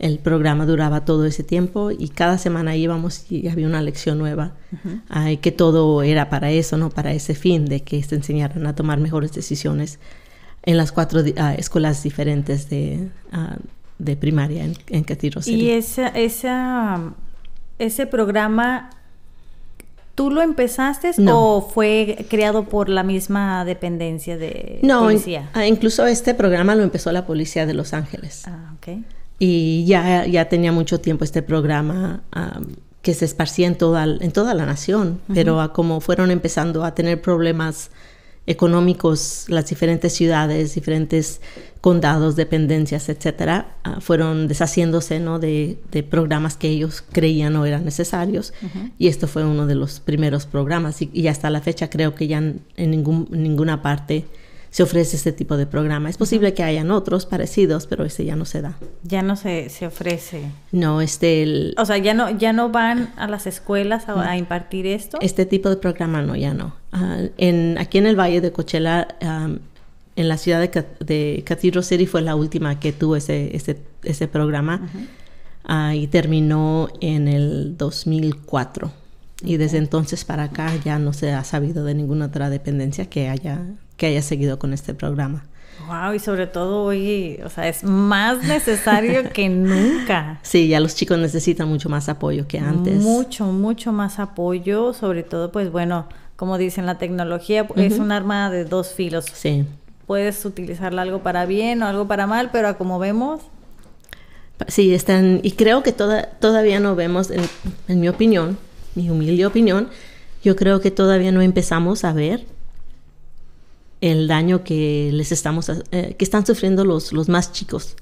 El programa duraba todo ese tiempo y cada semana íbamos y había una lección nueva, que todo era para eso, no para ese fin de que se enseñaran a tomar mejores decisiones en las cuatro ah, escuelas diferentes de ah, de primaria en, en Catiro Y esa, esa, ese programa, ¿tú lo empezaste o fue creado por la misma dependencia de no, policía? No, ah, incluso este programa lo empezó la policía de Los Ángeles. Ah, Y ya, ya tenía mucho tiempo este programa. que se esparcía en toda, en toda la nación, pero como fueron empezando a tener problemas económicos, las diferentes ciudades, diferentes condados, dependencias, etcétera, ah, fueron deshaciéndose ¿no? de, de, programas que ellos creían no eran necesarios. Y esto fue uno de los primeros programas. Y, y, hasta la fecha creo que ya en ningún, ninguna parte se ofrece este tipo de programa. Es posible que hayan otros parecidos, pero este ya no se da. Ya no se, se ofrece. No, este... o sea, ya no, ya no van a las escuelas a, impartir esto. Este tipo de programa no, ya no. Ah, aquí en el Valle de Coachella, en la ciudad de, de Cathedral City fue la última que tuvo ese, ese, ese programa. Ah, y terminó en el 2004. Y desde entonces para acá ya no se ha sabido de ninguna otra dependencia que haya que haya seguido con este programa. Wow, y sobre todo hoy, o sea, es más necesario que nunca. Sí, ya los chicos necesitan mucho más apoyo que antes. Mucho, mucho más apoyo, sobre todo, pues bueno, como dicen, la tecnología es un arma de dos filos. Sí. Puedes utilizarla algo para bien o algo para mal, pero como vemos. Sí, están, y creo que todavía no vemos, en mi opinión, mi humilde opinión, yo creo que todavía no empezamos a ver el daño que les estamos eh, que están sufriendo los, los más chicos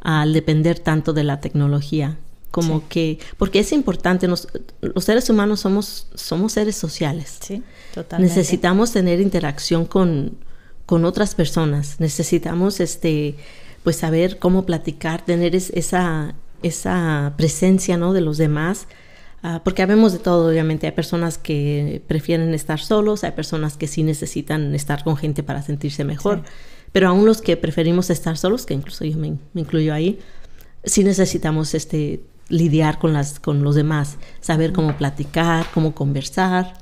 al depender tanto de la tecnología como que porque es importante los seres humanos somos somos seres sociales necesitamos tener interacción con, otras personas necesitamos este pues saber cómo platicar tener esa esa presencia no de los demás Ah, porque habemos de todo, obviamente. Hay personas que prefieren estar solos, hay personas que sí necesitan estar con gente para sentirse mejor. Pero aún los que preferimos estar solos, que incluso yo me, me incluyo ahí, sí necesitamos este lidiar con las con los demás, saber cómo platicar, cómo conversar,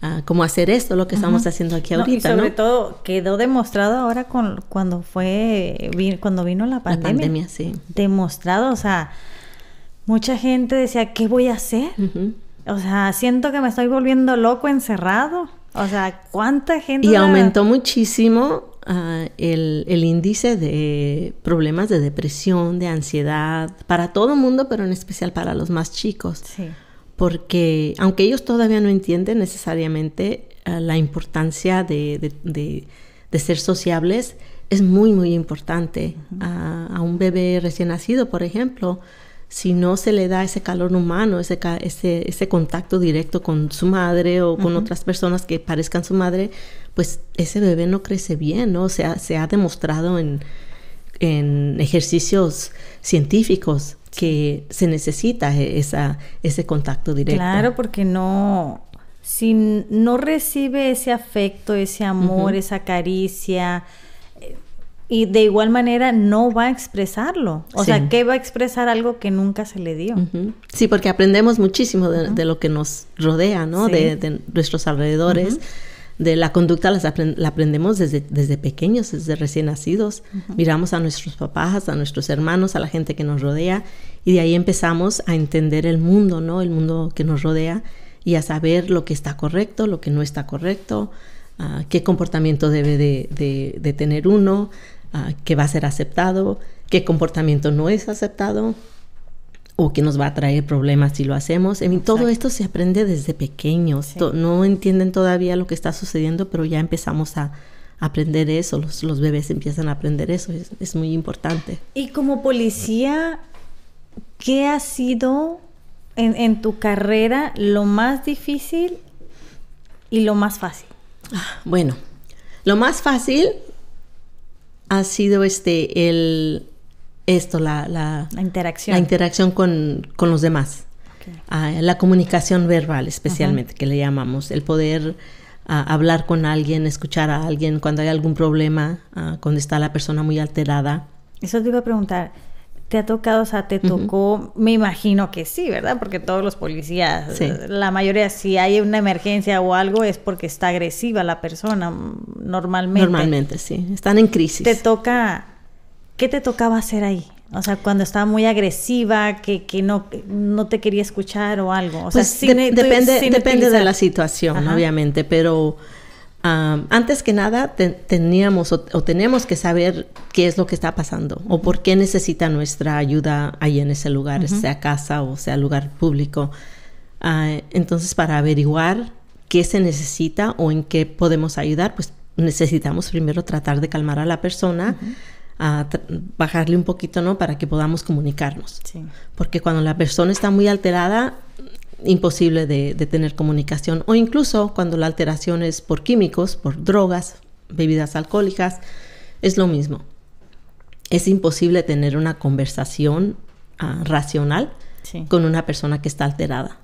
ah, cómo hacer esto, lo que estamos haciendo aquí ahorita, no, y sobre todo quedó demostrado ahora con cuando fue cuando vino la pandemia, la pandemia sí. demostrado, o sea, mucha gente decía, ¿qué voy a hacer? O sea, siento que me estoy volviendo loco encerrado. O sea, ¿cuánta gente... Y aumentó muchísimo ah, el, índice de problemas de depresión, de ansiedad, para todo el mundo, pero en especial para los más chicos. Porque aunque ellos todavía no entienden necesariamente ah, la importancia de, ser sociables, es muy, muy importante. Ah, a un bebé recién nacido, por ejemplo, si no se le da ese calor humano, ese, ese, ese contacto directo con su madre o con otras personas que parezcan su madre, pues ese bebé no crece bien, ¿no? Se ha, se ha demostrado en, ejercicios científicos que se necesita e, esa, ese contacto directo. Claro, porque no, si no recibe ese afecto, ese amor, esa caricia, y de igual manera no va a expresarlo. O sea, ¿qué va a expresar algo que nunca se le dio? Sí, porque aprendemos muchísimo de, lo que nos rodea, ¿no? De, nuestros alrededores. De la conducta la aprendemos desde, desde pequeños, desde recién nacidos. Miramos a nuestros papás, a nuestros hermanos, a la gente que nos rodea y de ahí empezamos a entender el mundo, ¿no? El mundo que nos rodea y a saber lo que está correcto, lo que no está correcto, ah, qué comportamiento debe de tener uno, qué ah, que va a ser aceptado, qué comportamiento no es aceptado o que nos va a traer problemas si lo hacemos. En todo esto se aprende desde pequeños. No entienden todavía lo que está sucediendo, pero ya empezamos a, aprender eso, los, bebés empiezan a aprender eso, es, muy importante. Y como policía, ¿qué ha sido en, en, tu carrera lo más difícil y lo más fácil? Ah, bueno, lo más fácil ha sido este, el, esto, la, la, interacción, la interacción con, con los demás. Ah, la comunicación verbal, especialmente, que le llamamos, el poder ah, hablar con alguien, escuchar a alguien cuando hay algún problema, ah, cuando está la persona muy alterada. Eso te iba a preguntar, ¿Te ha tocado, o sea, te tocó, me imagino que sí, ¿verdad? Porque todos los policías, la mayoría, si hay una emergencia o algo, es porque está agresiva la persona, mm, normalmente. Normalmente, sí, están en crisis. ¿Te toca, qué te tocaba hacer ahí? O sea, cuando estaba muy agresiva, que, que no, no te quería escuchar o algo. O sea, pues depende, depende de la situación, obviamente, pero antes que nada, teníamos o, tenemos que saber qué es lo que está pasando o por qué necesita nuestra ayuda ahí en ese lugar, sea casa o sea lugar público. Ah, entonces, para averiguar qué se necesita o en qué podemos ayudar, pues necesitamos primero tratar de calmar a la persona. bajarle un poquito, ¿no? Para que podamos comunicarnos. Porque cuando la persona está muy alterada, imposible de, tener comunicación o incluso cuando la alteración es por químicos, por drogas, bebidas alcohólicas, es lo mismo. Es imposible tener una conversación ah, racional con una persona que está alterada,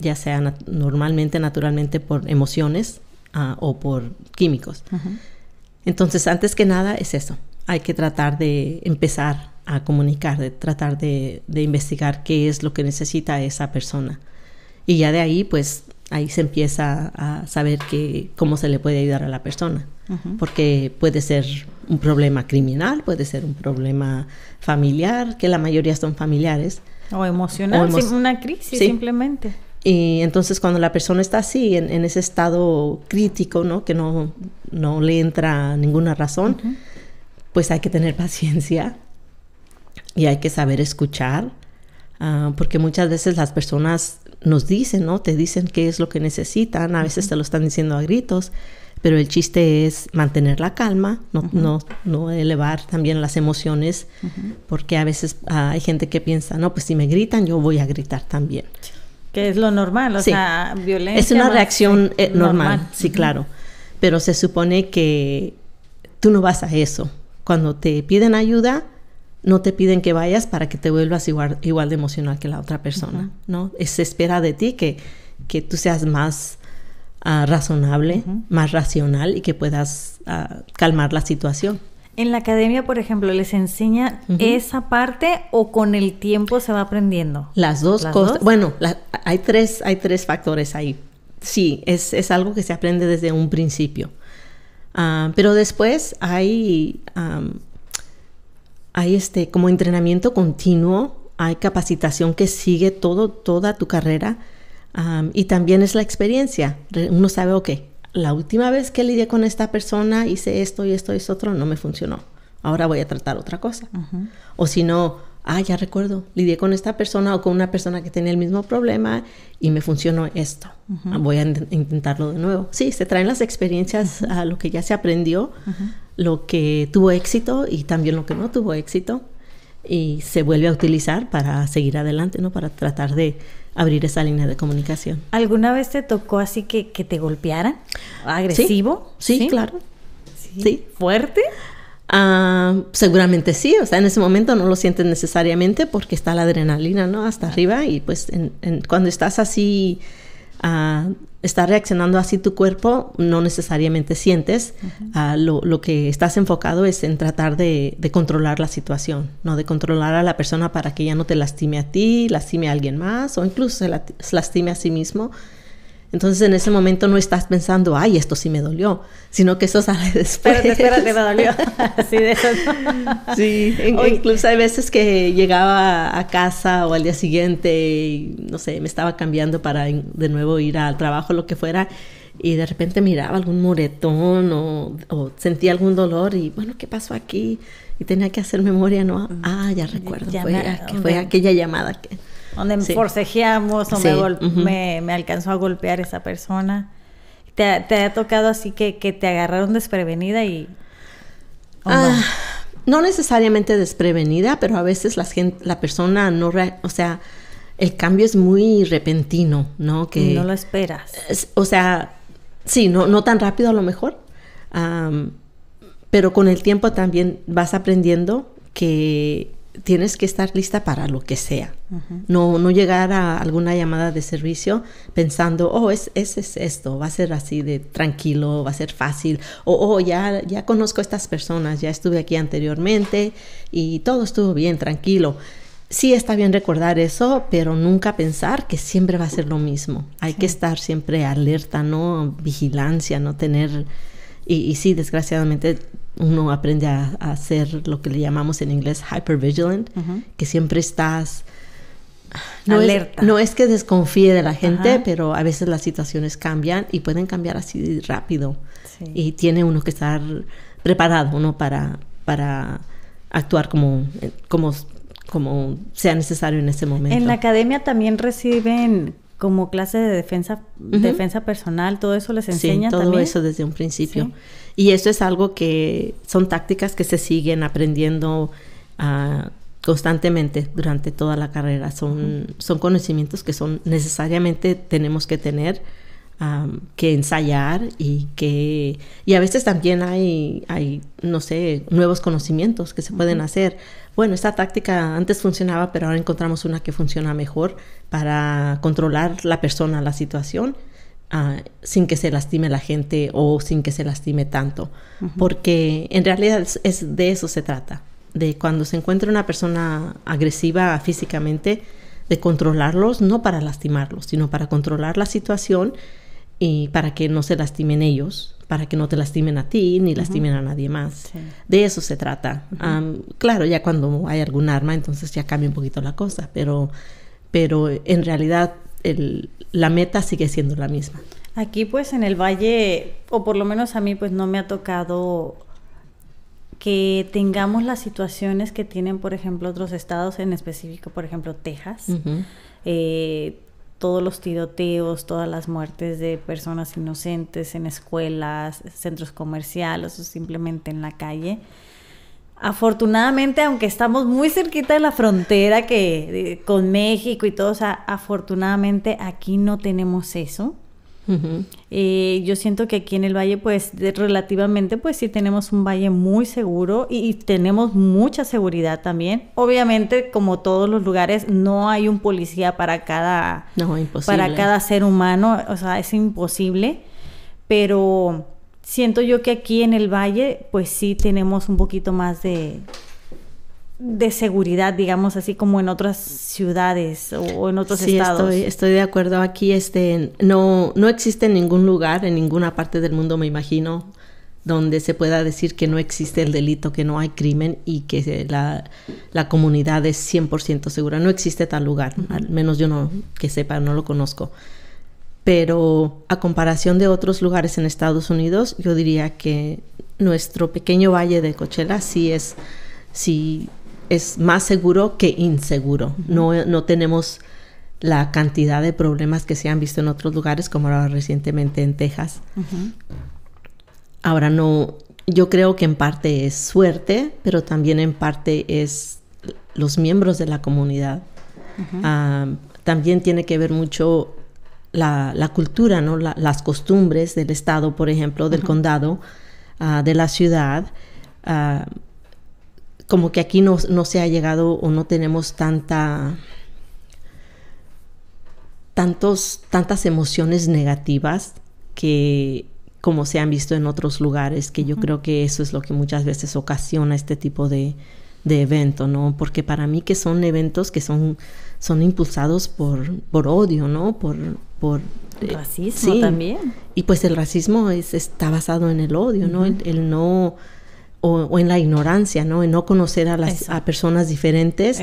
ya sea normalmente, naturalmente por emociones ah, o por químicos. Entonces, antes que nada es eso, hay que tratar de empezar a comunicar, de tratar de investigar qué es lo que necesita esa persona y ya de ahí, pues ahí se empieza a saber que, cómo se le puede ayudar a la persona. Porque puede ser un problema criminal, puede ser un problema familiar, que la mayoría son familiares. O emocional, o una crisis simplemente. Y entonces cuando la persona está así, en, ese estado crítico, ¿no? que no, no le entra ninguna razón, pues hay que tener paciencia y hay que saber escuchar Ah, porque muchas veces las personas nos dicen, ¿no? Te dicen qué es lo que necesitan, a veces te lo están diciendo a gritos, pero el chiste es mantener la calma, no, no, no elevar también las emociones, porque a veces ah, hay gente que piensa, no, pues si me gritan, yo voy a gritar también. Que es lo normal, o sea, violencia. Es una reacción eh, normal, sí, claro. Pero se supone que tú no vas a eso. Cuando te piden ayuda, no te piden que vayas para que te vuelvas igual, igual de emocional que la otra persona, ¿no? Se espera de ti que, que tú seas más ah, razonable, más racional y que puedas ah, calmar la situación. En la academia, por ejemplo, ¿les enseña esa parte o con el tiempo se va aprendiendo? Las dos cosas. Bueno, hay, tres, hay tres factores ahí. Sí, es, algo que se aprende desde un principio. Ah, pero después hay hay este como entrenamiento continuo, hay capacitación que sigue todo, toda tu carrera y también es la experiencia. Uno sabe, ok, la última vez que lidié con esta persona hice esto y esto y esto otro, no me funcionó. Ahora voy a tratar otra cosa. O si no, ah, ya recuerdo, lidié con esta persona o con una persona que tenía el mismo problema y me funcionó esto. Voy a intentarlo de nuevo. Sí, se traen las experiencias a lo que ya se aprendió lo que tuvo éxito y también lo que no tuvo éxito y se vuelve a utilizar para seguir adelante, ¿no? Para tratar de abrir esa línea de comunicación. ¿Alguna vez te tocó así que, te golpearan? ¿Agresivo? Sí, claro sí fuerte ah, seguramente sí, o sea, en ese momento no lo sientes necesariamente porque está la adrenalina, ¿no? Hasta arriba y pues cuando estás así ah, está reaccionando así tu cuerpo, no necesariamente sientes. Ah, lo, que estás enfocado es en tratar de, controlar la situación, ¿no? De controlar a la persona para que ella no te lastime a ti, lastime a alguien más o incluso se lastime a sí mismo. Entonces en ese momento no estás pensando, ay, esto sí me dolió, sino que eso sale después. me dolió. sí, de incluso hay veces que llegaba a casa o al día siguiente, y, no sé, me estaba cambiando para de nuevo ir al trabajo, lo que fuera, y de repente miraba algún moretón o, sentía algún dolor y, bueno, ¿qué pasó aquí? Y tenía que hacer memoria, ¿no? Ah, ya recuerdo, fue aquella llamada que donde forcejeamos o me, me, alcanzó a golpear esa persona. ¿Te, ha tocado así que, te agarraron desprevenida y... Ah, no? necesariamente desprevenida, pero a veces la, gente, la persona no... o sea, el cambio es muy repentino, ¿no? Que, no lo esperas. o sea, sí, no, no tan rápido a lo mejor. pero con el tiempo también vas aprendiendo que tienes que estar lista para lo que sea. no, no llegar a alguna llamada de servicio pensando, oh, es, es, es, esto, va a ser así de tranquilo, va a ser fácil, o oh, ya, ya conozco estas personas, ya estuve aquí anteriormente y todo estuvo bien, tranquilo. Sí está bien recordar eso, pero nunca pensar que siempre va a ser lo mismo. Hay que estar siempre alerta, ¿no? Vigilancia, no tener... Y, y, sí, desgraciadamente uno aprende a, hacer lo que le llamamos en inglés hypervigilant, que siempre estás... Alerta. no es que desconfíe de la gente, pero a veces las situaciones cambian y pueden cambiar así rápido. Y tiene uno que estar preparado, uno para, para actuar como, como, como sea necesario en ese momento. En la academia también reciben como clase de defensa, defensa personal, todo eso les enseña sí, todo eso desde un principio. Y eso es algo que son tácticas que se siguen aprendiendo ah, constantemente durante toda la carrera. Son, son conocimientos que son necesariamente tenemos que tener. Ah, que ensayar y que y a veces también hay hay no sé nuevos conocimientos que se pueden hacer bueno esta táctica antes funcionaba pero ahora encontramos una que funciona mejor para controlar la persona la situación Ah, sin que se lastime la gente o sin que se lastime tanto. Porque en realidad es, de eso se trata, de cuando se encuentra una persona agresiva físicamente, de controlarlos, no para lastimarlos, sino para controlar la situación y para que no se lastimen ellos, para que no te lastimen a ti ni lastimen a nadie más. De eso se trata. claro, ya cuando hay algún arma, entonces ya cambia un poquito la cosa, pero, pero en realidad la meta sigue siendo la misma. Aquí pues en el valle, o por lo menos a mí pues no me ha tocado que tengamos las situaciones que tienen por ejemplo otros estados, en específico por ejemplo Texas, eh, todos los tiroteos, todas las muertes de personas inocentes en escuelas, centros comerciales o simplemente en la calle. Afortunadamente, aunque estamos muy cerquita de la frontera que, con México y todo, o sea, afortunadamente aquí no tenemos eso. Eh, yo siento que aquí en el valle, pues relativamente, pues sí tenemos un valle muy seguro y, tenemos mucha seguridad también. Obviamente, como todos los lugares, no hay un policía para cada, para cada ser humano, o sea, es imposible, pero siento yo que aquí en el valle, pues sí tenemos un poquito más de, de seguridad, digamos así, como en otras ciudades o, en otros estados. Estoy, estoy de acuerdo. Aquí este, no, no existe ningún lugar, en ninguna parte del mundo, me imagino, donde se pueda decir que no existe el delito, que no hay crimen y que la, la comunidad es 100% segura. No existe tal lugar, al menos yo no que sepa, no lo conozco pero a comparación de otros lugares en Estados Unidos, yo diría que nuestro pequeño valle de Coachella sí es, más seguro que inseguro. No, tenemos la cantidad de problemas que se han visto en otros lugares, como ahora recientemente en Texas. Ahora no, yo creo que en parte es suerte, pero también en parte es los miembros de la comunidad. Ah, también tiene que ver mucho la, cultura, ¿no? las costumbres del estado, por ejemplo, del condado, ah, de la ciudad. Ah, como que aquí no, no, se ha llegado o no tenemos tanta tantos, tantas emociones negativas que como se han visto en otros lugares, que yo creo que eso es lo que muchas veces ocasiona este tipo de, de evento, ¿no? Porque para mí que son eventos que son son impulsados por, por odio, ¿no? Por, por eh, racismo también. Y pues el racismo es, está basado en el odio, ¿no? el, no o, en la ignorancia, ¿no? En no conocer a las a personas diferentes.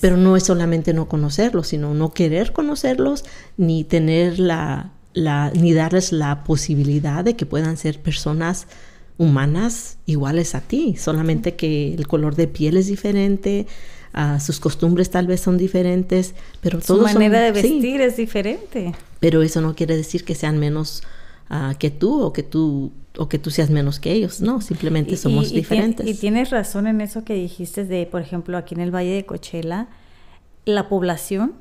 Pero no es solamente no conocerlos, sino no querer conocerlos ni tener la, la ni darles la posibilidad de que puedan ser personas humanas iguales a ti, solamente que el color de piel es diferente, sus costumbres tal vez son diferentes, pero su manera de vestir es diferente. Pero eso no quiere decir que sean menos ah, que tú o que tú o que tú seas menos que ellos, no, simplemente somos diferentes. Y, tienes razón en eso que dijiste de, por ejemplo, aquí en el Valle de Cochela, la población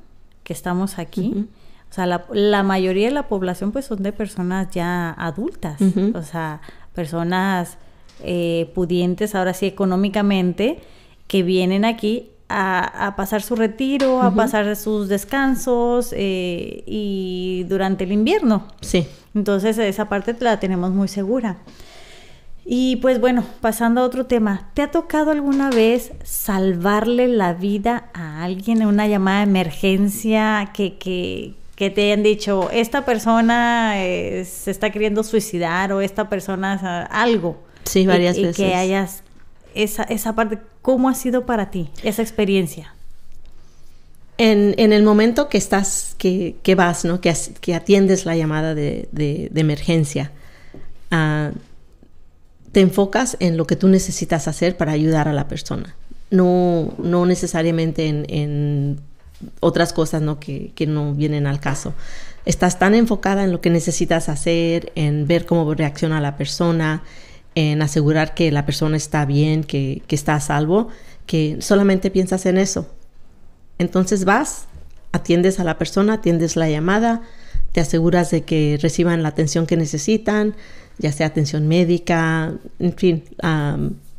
que estamos aquí, o sea, la, mayoría de la población pues son de personas ya adultas, o sea, personas eh, pudientes ahora sí económicamente que vienen aquí a, pasar su retiro, a pasar sus descansos eh, y durante el invierno. Sí. Entonces esa parte la tenemos muy segura. Y pues bueno, pasando a otro tema, ¿te ha tocado alguna vez salvarle la vida a alguien en una llamada de emergencia que, te hayan dicho, esta persona eh, se está queriendo suicidar o esta persona algo? Sí, varias y, y que hayas esa, esa parte, ¿cómo ha sido para ti esa experiencia? En, el momento que estás, que, que vas, ¿no? que, atiendes la llamada de, emergencia, ah, te enfocas en lo que tú necesitas hacer para ayudar a la persona, no, necesariamente en, otras cosas ¿no? Que, que, no vienen al caso. Estás tan enfocada en lo que necesitas hacer, en ver cómo reacciona la persona, en asegurar que la persona está bien, que, está a salvo, que solamente piensas en eso. Entonces vas, atiendes a la persona, atiendes la llamada, te aseguras de que reciban la atención que necesitan, ya sea atención médica, en fin,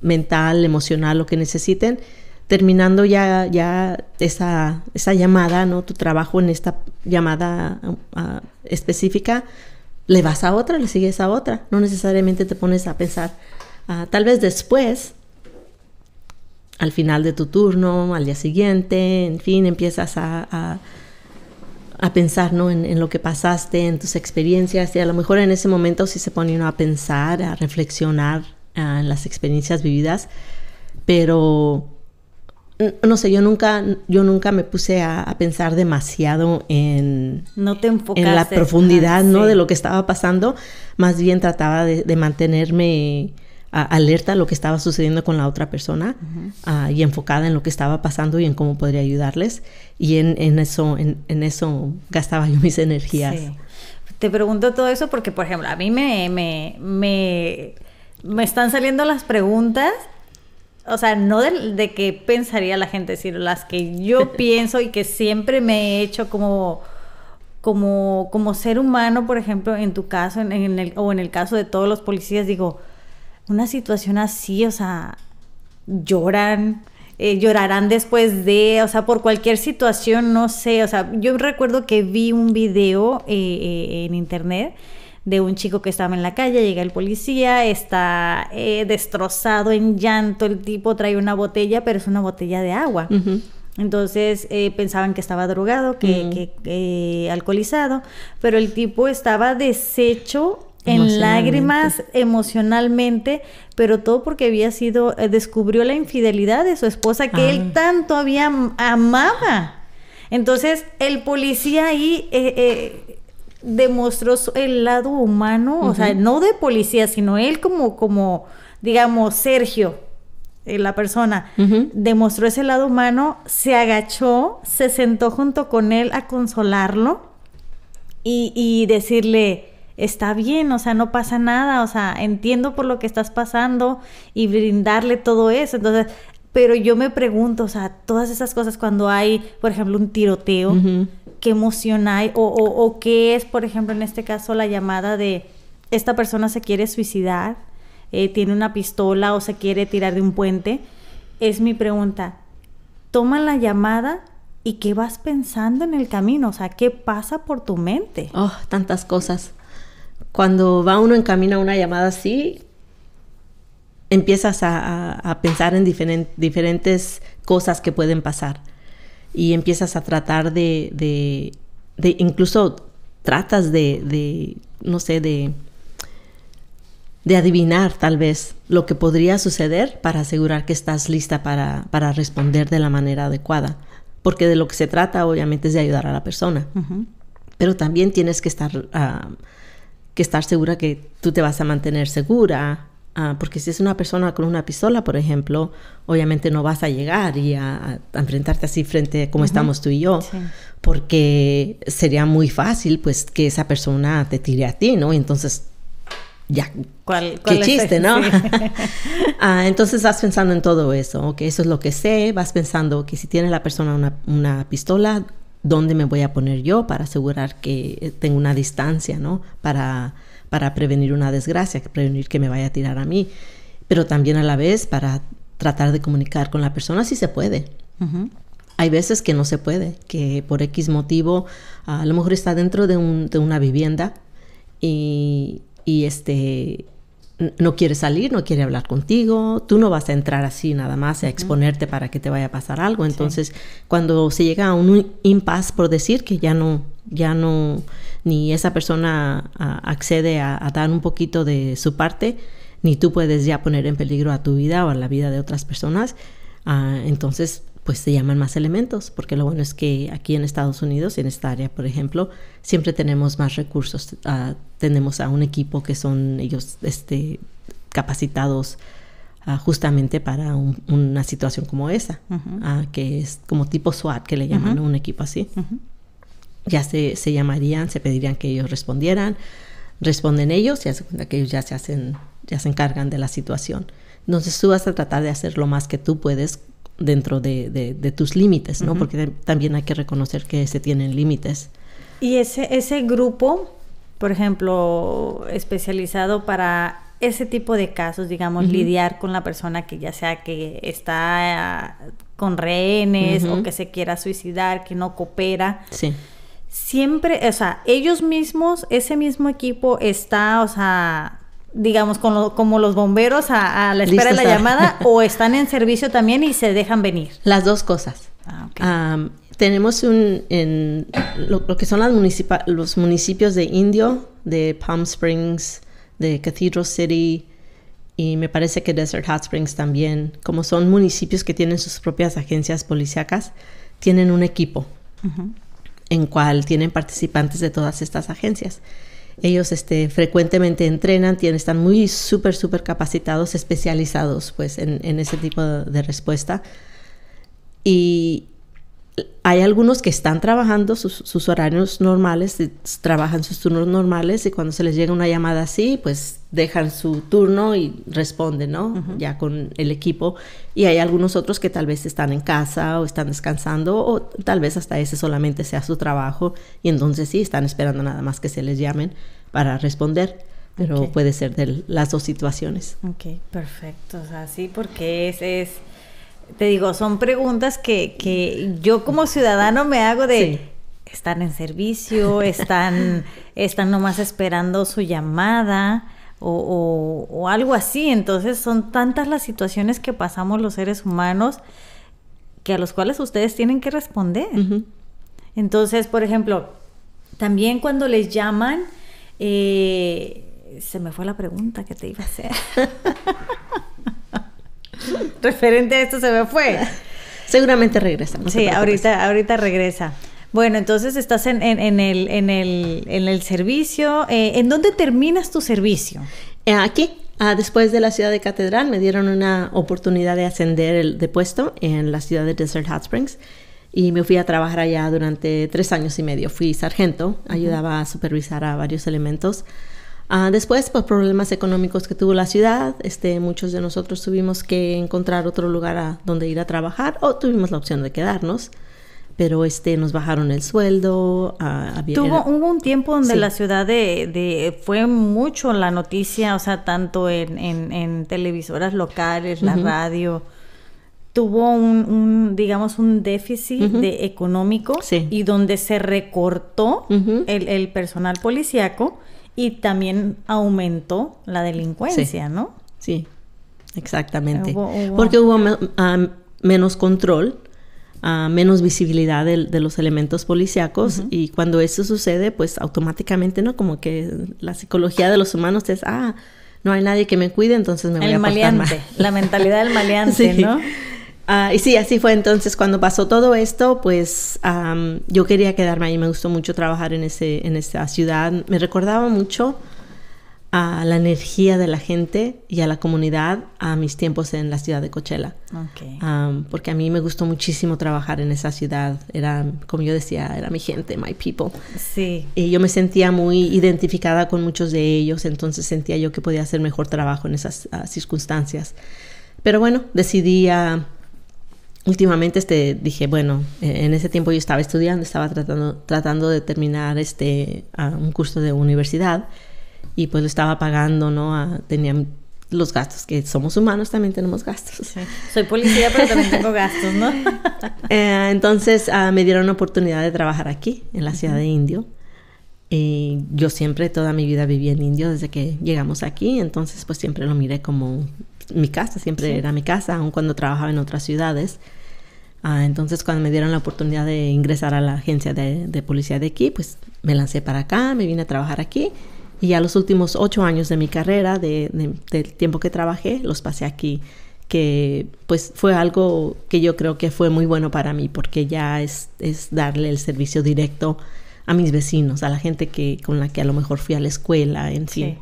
mental, emocional, lo que necesiten. Terminando ya, ya esa, esa llamada, ¿no? tu trabajo en esta llamada ah, específica, le vas a otra, le sigues a otra. No necesariamente te pones a pensar. Ah, tal vez después, al final de tu turno, al día siguiente, en fin, empiezas a, pensar en, lo que pasaste, en tus experiencias. Y a lo mejor en ese momento sí se pone uno a pensar, a reflexionar ah, en las experiencias vividas. Pero no sé, yo nunca, yo nunca me puse a, pensar demasiado en, no en la profundidad ¿no? de lo que estaba pasando. Más bien trataba de, mantenerme alerta a lo que estaba sucediendo con la otra persona ah, y enfocada en lo que estaba pasando y en cómo podría ayudarles. Y en, eso, en, eso gastaba yo mis energías. Te pregunto todo eso porque, por ejemplo, a mí me, me, me están saliendo las preguntas o sea, no de, que pensaría la gente, sino las que yo pienso y que siempre me he hecho como, como, como ser humano, por ejemplo, en tu caso, en, el, o en el caso de todos los policías, digo, una situación así, o sea, lloran, eh, llorarán después de, o sea, por cualquier situación, no sé, o sea, yo recuerdo que vi un video eh, eh, en internet de un chico que estaba en la calle, llega el policía, está eh, destrozado en llanto, el tipo trae una botella, pero es una botella de agua. Entonces eh, pensaban que estaba drogado, que, mm. eh, alcoholizado, pero el tipo estaba deshecho en lágrimas emocionalmente, pero todo porque había sido, descubrió la infidelidad de su esposa que él ah. tanto había amaba. Entonces el policía ahí demostró el lado humano, o sea, no de policía, sino él como, como digamos, Sergio, eh, la persona, demostró ese lado humano, se agachó, se sentó junto con él a consolarlo y, decirle, está bien, o sea, no pasa nada, o sea, entiendo por lo que estás pasando y brindarle todo eso. Entonces, pero yo me pregunto, o sea, todas esas cosas cuando hay, por ejemplo, un tiroteo qué emoción hay o, qué es, por ejemplo, en este caso la llamada de esta persona se quiere suicidar, eh, tiene una pistola o se quiere tirar de un puente. Es mi pregunta, toma la llamada y qué vas pensando en el camino, o sea, qué pasa por tu mente. Oh, tantas cosas. Cuando va uno en camino a una llamada así, empiezas a, pensar en diferentes cosas que pueden pasar y empiezas a tratar de, de, de incluso tratas de, de, no sé, de, de adivinar tal vez lo que podría suceder para asegurar que estás lista para, para responder de la manera adecuada. Porque de lo que se trata obviamente es de ayudar a la persona. Pero también tienes que estar, ah, que estar segura que tú te vas a mantener segura, Ah, porque si es una persona con una pistola, por ejemplo, obviamente no vas a llegar y a, enfrentarte así frente como estamos tú y yo, porque sería muy fácil pues que esa persona te tire a ti, ¿no? Entonces, ya, ¿Cuál, qué chiste, ¿no? Ah, entonces vas pensando en todo eso, que eso es lo que sé, vas pensando que si tiene la persona una, una pistola, ¿dónde me voy a poner yo para asegurar que tengo una distancia, ¿no? Para para prevenir una desgracia, prevenir que me vaya a tirar a mí, pero también a la vez para tratar de comunicar con la persona si se puede. Hay veces que no se puede, que por X motivo a lo mejor está dentro de, una vivienda y, este no quiere salir, no quiere hablar contigo, tú no vas a entrar así nada más a exponerte para que te vaya a pasar algo. Entonces, cuando se llega a un impasse por decir que ya no, ya no, ni esa persona accede a, dar un poquito de su parte, ni tú puedes ya poner en peligro a tu vida o a la vida de otras personas, ah, entonces pues se llaman más elementos, porque lo bueno es que aquí en Estados Unidos, en esta área, por ejemplo, siempre tenemos más recursos, ah, tenemos a un equipo que son ellos este, capacitados ah, justamente para una situación como esa, que es como tipo SWAT, que le llaman a un equipo así ya se, se llamarían, se pedirían que ellos respondieran, responden ellos y hace cuenta que ellos ya se hacen, ya se encargan de la situación. Entonces tú vas a tratar de hacer lo más que tú puedes dentro de, de, tus límites, ¿no? Porque también hay que reconocer que se tienen límites. Y ese, ese grupo, por ejemplo, especializado para ese tipo de casos, digamos, lidiar con la persona que ya sea que está ah, con rehenes o que se quiera suicidar, que no coopera. Sí siempre, o sea, ellos mismos, ese mismo equipo está, o sea, digamos, con como los bomberos a, la espera de la llamada o están en servicio también y se dejan venir. Las dos cosas. Ah, tenemos un, en lo, que son las los municipios de Indio, de Palm Springs, de Cathedral City y me parece que Desert Hot Springs también, como son municipios que tienen sus propias agencias policíacas, tienen un equipo en cual tienen participantes de todas estas agencias. Ellos este, frecuentemente entrenan, tienen, están muy súper, súper capacitados, especializados pues, en, ese tipo de respuesta. Y, hay algunos que están trabajando sus, horarios normales, trabajan sus turnos normales y cuando se les llega una llamada así, pues dejan su turno y responden, ¿no? Ya con el equipo. Y hay algunos otros que tal vez están en casa o están descansando o tal vez hasta ese solamente sea su trabajo y entonces sí, están esperando nada más que se les llamen para responder. Pero puede ser de las dos situaciones. Ok, perfecto. O sea, sí, porque es... es te digo, son preguntas que, yo como ciudadano me hago de... Están en servicio, están, están nomás esperando su llamada. O, algo así. Entonces son tantas las situaciones que pasamos los seres humanos que a los cuales ustedes tienen que responder. Entonces, por ejemplo, también cuando les llaman, eh, se me fue la pregunta que te iba a hacer. referente a esto se me fue. Seguramente regresa. sí, ahorita, ahorita regresa. Bueno, entonces estás en, en, el, en el, en el servicio. Eh, ¿En dónde terminas tu servicio? Eh, aquí, ah, después de la ciudad de Catedral me dieron una oportunidad de ascender el, de puesto en la ciudad de Desert Hot Springs y me fui a trabajar allá durante tres años y medio. Fui sargento, ayudaba a supervisar a varios elementos Ah, después, por problemas económicos que tuvo la ciudad, este, muchos de nosotros tuvimos que encontrar otro lugar donde ir a trabajar o tuvimos la opción de quedarnos, pero este, nos bajaron el sueldo. Ah, hubo un tiempo donde la ciudad de, fue mucho la noticia, o sea, tanto en, televisoras locales, la radio tuvo un, digamos un déficit de económico y donde se recortó el, el, personal policíaco y también aumentó la delincuencia, ¿no? Sí, exactamente. Porque hubo ah, menos control, ah, menos visibilidad de, los elementos policíacos y cuando eso sucede, pues automáticamente, ¿no? Como que la psicología de los humanos es, ah, no hay nadie que me cuide, entonces me voy a maleante, la mentalidad del maleante, ¿no? Ah, y sí, así fue entonces cuando pasó todo esto, pues yo quería quedarme ahí, me gustó mucho trabajar en, ese, en esa ciudad, me recordaba mucho a la energía de la gente y a la comunidad a mis tiempos en la ciudad de Coachella, porque a mí me gustó muchísimo trabajar en esa ciudad, era, como yo decía, era mi gente, my people. Sí. Y yo me sentía muy identificada con muchos de ellos, entonces sentía yo que podía hacer mejor trabajo en esas ah, circunstancias. Pero bueno, decidí... Ah, últimamente este, dije, bueno, eh, en ese tiempo yo estaba estudiando, estaba tratando, tratando de terminar este, un curso de universidad y pues lo estaba pagando, ¿no? tenían los gastos, que somos humanos, también tenemos gastos. Soy policía, pero también tengo gastos, ¿no? Eh, entonces ah, me dieron la oportunidad de trabajar aquí, en la ciudad de Indio. Y yo siempre, toda mi vida viví en Indio desde que llegamos aquí, entonces pues siempre lo miré como mi casa, siempre era mi casa, aun cuando trabajaba en otras ciudades. Ah, entonces cuando me dieron la oportunidad de ingresar a la agencia de, policía de aquí, pues me lancé para acá, me vine a trabajar aquí y ya los últimos ocho años de mi carrera, del tiempo que trabajé, los pasé aquí, que pues fue algo que yo creo que fue muy bueno para mí porque ya es, darle el servicio directo a mis vecinos, a la gente que, con la que a lo mejor fui a la escuela, en sí.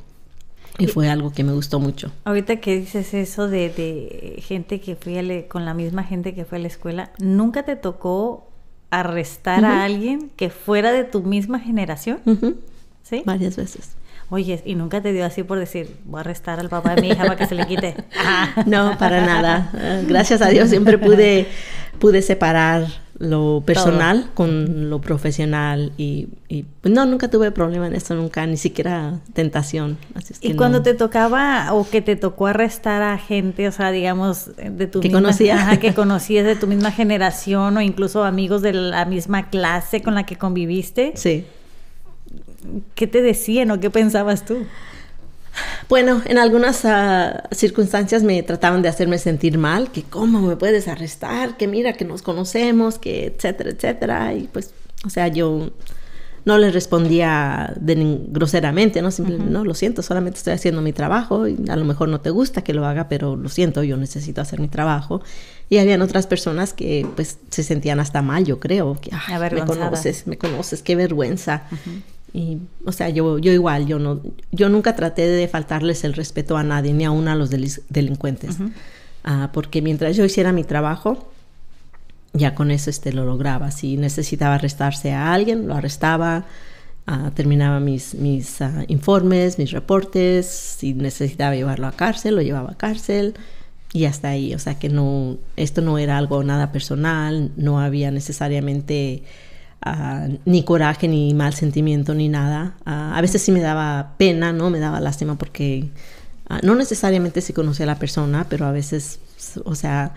Y fue algo que me gustó mucho. Ahorita que dices eso de, gente que fui con la misma gente que fue a la escuela, ¿nunca te tocó arrestar a alguien que fuera de tu misma generación? Sí. Varias veces. Oye, ¿y nunca te dio así por decir, voy a arrestar al papá de mi hija para que se le quite? no, para nada. Ah, gracias a Dios siempre pude, pude separar lo personal con lo profesional y, pues, no, nunca tuve problema en esto, nunca, ni siquiera tentación. y cuando te tocaba o que te tocó arrestar a gente, o sea, digamos, de tu que misma, que conocías de tu misma generación o incluso amigos de la misma clase con la que conviviste. Sí. ¿Qué te decían o qué pensabas tú? Bueno, en algunas ah, circunstancias me trataban de hacerme sentir mal, que cómo me puedes arrestar, que mira, que nos conocemos, que etcétera, etcétera. Y pues, o sea, yo no les respondía de groseramente, ¿no? Simplemente, no, lo siento, solamente estoy haciendo mi trabajo y a lo mejor no te gusta que lo haga, pero lo siento, yo necesito hacer mi trabajo. Y habían otras personas que pues se sentían hasta mal, yo creo, que Ay, me conoces, me conoces, qué vergüenza o sea, yo, yo igual, yo, no, yo nunca traté de faltarles el respeto a nadie, ni aún a los delincuentes. Ah, porque mientras yo hiciera mi trabajo, ya con eso este, lo lograba. Si necesitaba arrestarse a alguien, lo arrestaba. Ah, terminaba mis, mis ah, informes, mis reportes. Si necesitaba llevarlo a cárcel, lo llevaba a cárcel y hasta ahí. O sea que no, esto no era algo nada personal, no había necesariamente ni coraje, ni mal sentimiento, ni nada. a veces sí me daba pena, ¿no? Me daba lástima porque no necesariamente se conocía a la persona, pero a veces, o sea,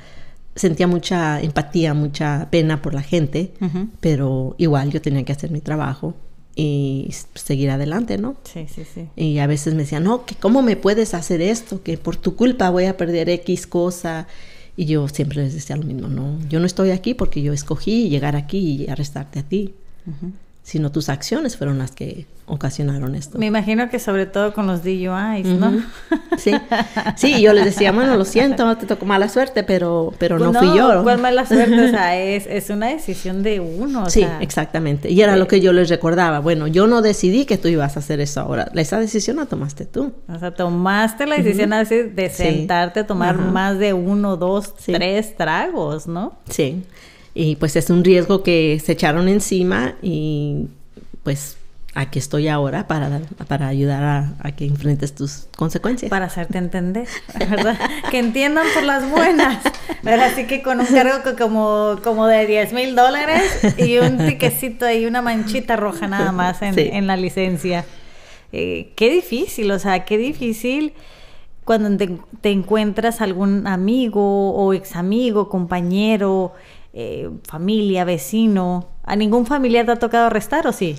sentía mucha empatía, mucha pena por la gente, pero igual yo tenía que hacer mi trabajo y seguir adelante, ¿no? Sí, sí, sí. Y a veces me decían, no, que ¿cómo me puedes hacer esto? Que por tu culpa voy a perder X cosa y yo siempre les decía lo mismo, no, yo no estoy aquí porque yo escogí llegar aquí y arrestarte a ti sino tus acciones fueron las que ocasionaron esto. Me imagino que sobre todo con los DUIs, ¿no? Sí, sí, yo les decía, bueno, lo siento, te tocó mala suerte, pero, pero no, fui yo. No, ¿Cuál mala suerte? O sea, es, es una decisión de uno. sí, exactamente. Y era lo que yo les recordaba. Bueno, yo no decidí que tú ibas a hacer eso ahora. Esa decisión la tomaste tú. O sea, tomaste la decisión de sentarte a tomar más de uno, dos, tres tragos, ¿no? Sí. Y pues es un riesgo que se echaron encima y pues aquí estoy ahora para, para ayudar a, que enfrentes tus consecuencias. Para hacerte entender, ¿verdad? que entiendan por las buenas. así que con un cargo como, como de 10 mil dólares y un tiquecito y una manchita roja nada más en, en la licencia. Eh, qué difícil, o sea, qué difícil cuando te, te encuentras algún amigo o ex amigo, compañero, eh, familia, vecino. ¿A ningún familiar te ha tocado arrestar o sí?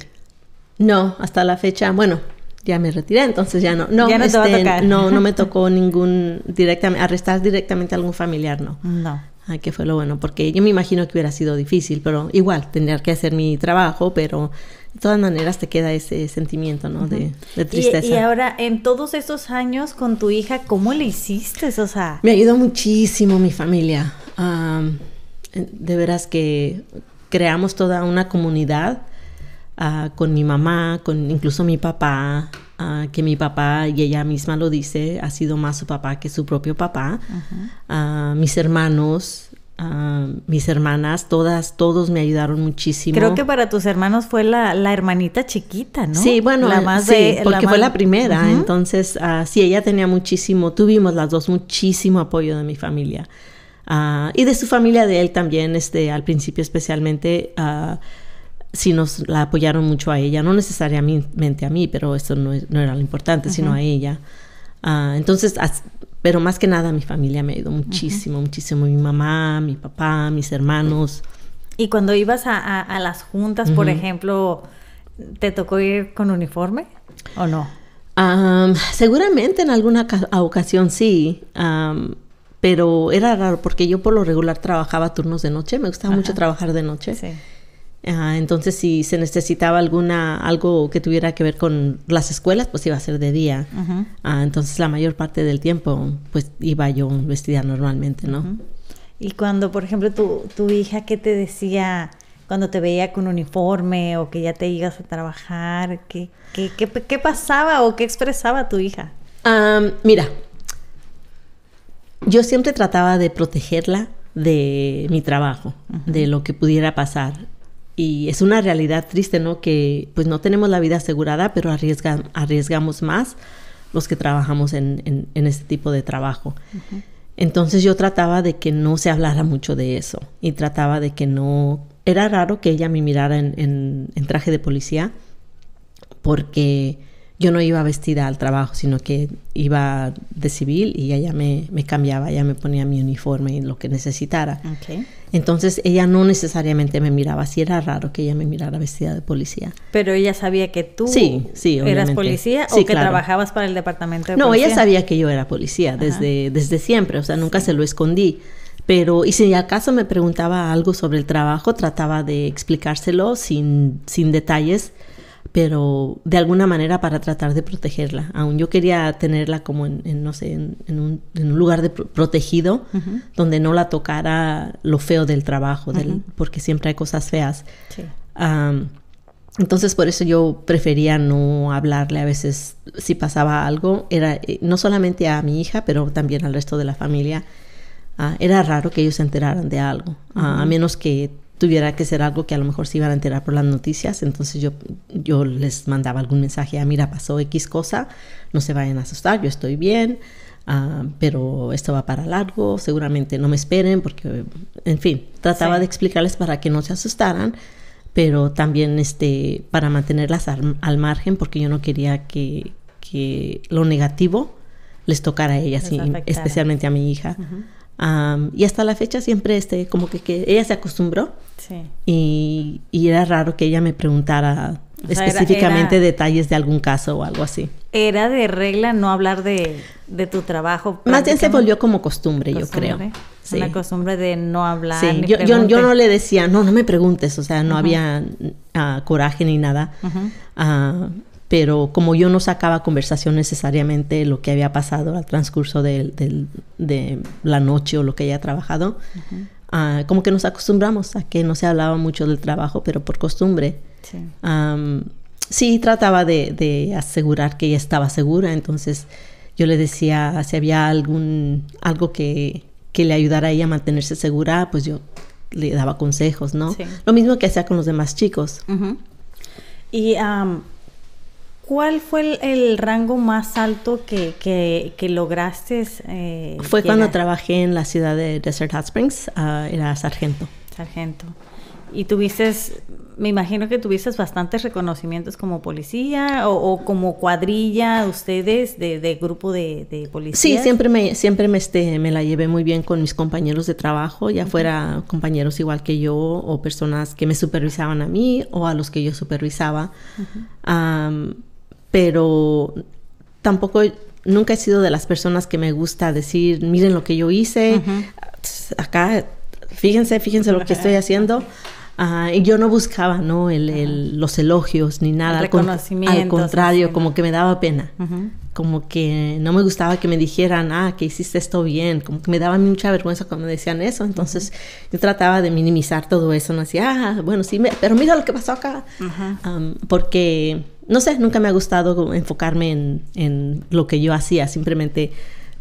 No, hasta la fecha, bueno, ya me retiré, entonces ya no. No, me tocó ningún directamente, arrestar directamente a algún familiar, no. No. Ay, que fue lo bueno, porque yo me imagino que hubiera sido difícil, pero igual, tener que hacer mi trabajo, pero de todas maneras te queda ese sentimiento, ¿no? de, tristeza. Y, ahora, en todos estos años con tu hija, ¿cómo le hiciste? O sea... Me ayudó muchísimo mi familia de veras que creamos toda una comunidad ah, con mi mamá, con incluso mi papá, ah, que mi papá, y ella misma lo dice, ha sido más su papá que su propio papá, ah, mis hermanos. mis hermanas, todas, todos me ayudaron muchísimo. Creo que para tus hermanos fue la, hermanita chiquita, ¿no? Sí, bueno, porque fue la primera, entonces sí, ella tenía muchísimo, tuvimos las dos muchísimo apoyo de mi familia. Ah, y de su familia de él también, este, al principio especialmente, si ah, sí nos la apoyaron mucho a ella, no necesariamente a mí, pero eso no, era lo importante, sino a ella. Ah, entonces, pero más que nada mi familia me ayudó muchísimo, muchísimo, mi mamá, mi papá, mis hermanos. Y cuando ibas a, las juntas, por ejemplo, ¿te tocó ir con uniforme o no? seguramente en alguna ocasión sí. Um, pero era raro porque yo por lo regular trabajaba turnos de noche, me gustaba mucho trabajar de noche. entonces, si se necesitaba alguna, algo que tuviera que ver con las escuelas, pues iba a ser de día. Ah, entonces, la mayor parte del tiempo, pues iba yo vestida normalmente, ¿no? Y cuando, por ejemplo, tu, hija, ¿qué te decía cuando te veía con uniforme o que ya te ibas a trabajar? ¿Qué, qué, pasaba o qué expresaba tu hija? Ah, mira, yo siempre trataba de protegerla de mi trabajo, de lo que pudiera pasar. Y es una realidad triste, ¿no? Que pues no tenemos la vida asegurada, pero arriesgamos más los que trabajamos en, este tipo de trabajo. Entonces yo trataba de que no se hablara mucho de eso y trataba de que no... Era raro que ella me mirara en, en traje de policía porque yo no iba vestida al trabajo, sino que iba de civil y ella me, cambiaba, ella me ponía mi uniforme y lo que necesitara. Entonces ella no necesariamente me miraba, sí era raro que ella me mirara vestida de policía. Pero ella sabía que tú eras policía o que trabajabas para el departamento de policía. No, ella sabía que yo era policía desde, desde siempre, o sea, nunca se lo escondí. Pero, y si acaso me preguntaba algo sobre el trabajo, trataba de explicárselo sin, sin detalles, pero de alguna manera para tratar de protegerla. Aún yo quería tenerla como en, no sé, en, un, lugar de protegido, donde no la tocara lo feo del trabajo, del, porque siempre hay cosas feas. entonces por eso yo prefería no hablarle a veces si pasaba algo, era eh, no solamente a mi hija, pero también al resto de la familia. Ah, era raro que ellos se enteraran de algo, ah, a menos que tuviera que ser algo que a lo mejor se iban a enterar por las noticias, entonces yo, yo les mandaba algún mensaje, a ah, mira, pasó X cosa, no se vayan a asustar, yo estoy bien, ah, pero esto va para largo, seguramente no me esperen, porque, en fin, trataba de explicarles para que no se asustaran, pero también este, para mantenerlas al, margen, porque yo no quería que, lo negativo les tocara a ellas, especialmente a mi hija. y hasta la fecha siempre este, como que, ella se acostumbró y, era raro que ella me preguntara específicamente detalles de algún caso o algo así. Era de regla no hablar de, tu trabajo. Más bien se volvió como costumbre, yo creo. La Una costumbre de no hablar. yo, yo, no le decía, no, no me preguntes, o sea, no había ah, coraje ni nada. Ah, pero como yo no sacaba conversación necesariamente lo que había pasado al transcurso de, la noche o lo que ha trabajado, como que nos acostumbramos a que no se hablaba mucho del trabajo, pero por costumbre. Sí, trataba de, asegurar que ella estaba segura, entonces yo le decía si había algún, algo que, le ayudara a ella a mantenerse segura, pues yo le daba consejos, ¿no? Lo mismo que hacía con los demás chicos. Y ¿Cuál fue el, rango más alto que, lograste? Eh, fue cuando trabajé en la ciudad de Desert Hot Springs, ah, era sargento. Sargento. Y tuviste, me imagino que tuviste bastantes reconocimientos como policía o, como cuadrilla ustedes de, grupo de, policías. Sí, siempre me, siempre me, este, me la llevé muy bien con mis compañeros de trabajo, ya fuera compañeros igual que yo o personas que me supervisaban a mí o a los que yo supervisaba pero tampoco nunca he sido de las personas que me gusta decir, miren lo que yo hice, acá, fíjense, fíjense lo que estoy haciendo. Ah, y yo no buscaba, ¿no? los elogios ni nada. al contrario, como que me daba pena. Como que no me gustaba que me dijeran, ah, que hiciste esto bien. Como que me daba mucha vergüenza cuando me decían eso. Entonces, yo trataba de minimizar todo eso. No hacía... ah, bueno, sí, pero mira lo que pasó acá. porque no sé, nunca me ha gustado enfocarme en, lo que yo hacía, simplemente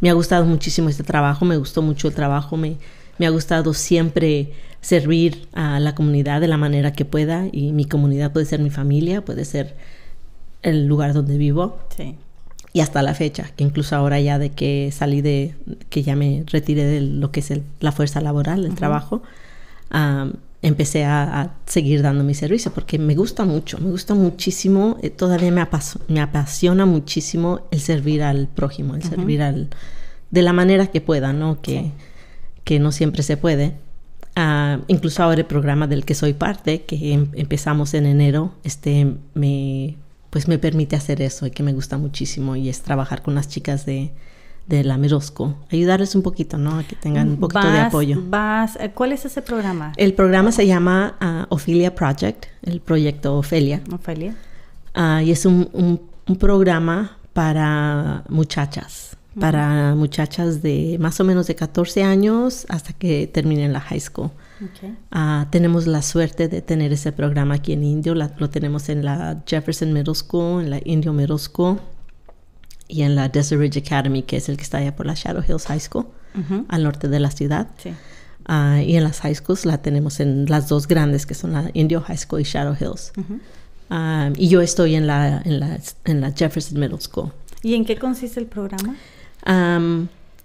me ha gustado muchísimo este trabajo, me gustó mucho el trabajo, me, me ha gustado siempre servir a la comunidad de la manera que pueda y mi comunidad puede ser mi familia, puede ser el lugar donde vivo. Y hasta la fecha, que incluso ahora ya de que salí de, que ya me retiré de lo que es la fuerza laboral, el trabajo, empecé a, seguir dando mi servicio porque me gusta mucho, me gusta muchísimo, eh, todavía me, apas me, apasiona muchísimo el servir al prójimo, el servir al de la manera que pueda, ¿no? Que, que no siempre se puede. Ah, incluso ahora el programa del que soy parte, que em, empezamos en enero, este me pues me permite hacer eso y que me gusta muchísimo y es trabajar con las chicas de de la Merosco. Ayudarles un poquito, ¿no? A que tengan un poquito de apoyo. Eh, ¿Cuál es ese programa? El programa se llama ah, Ophelia Project, el proyecto Ophelia. Ophelia. Ah, y es un, programa para muchachas, para muchachas de más o menos de 14 años hasta que terminen la high school. Ah, tenemos la suerte de tener ese programa aquí en Indio, lo tenemos en la Jefferson Middle School, en la Indio Middle School y en la Desert Ridge Academy, que es el que está allá por la Shadow Hills High School, al norte de la ciudad. Sí. Ah, y en las high schools la tenemos en las dos grandes, que son la Indio High School y Shadow Hills. Ah, y yo estoy en la, en la, en, la, Jefferson Middle School. ¿Y en qué consiste el programa?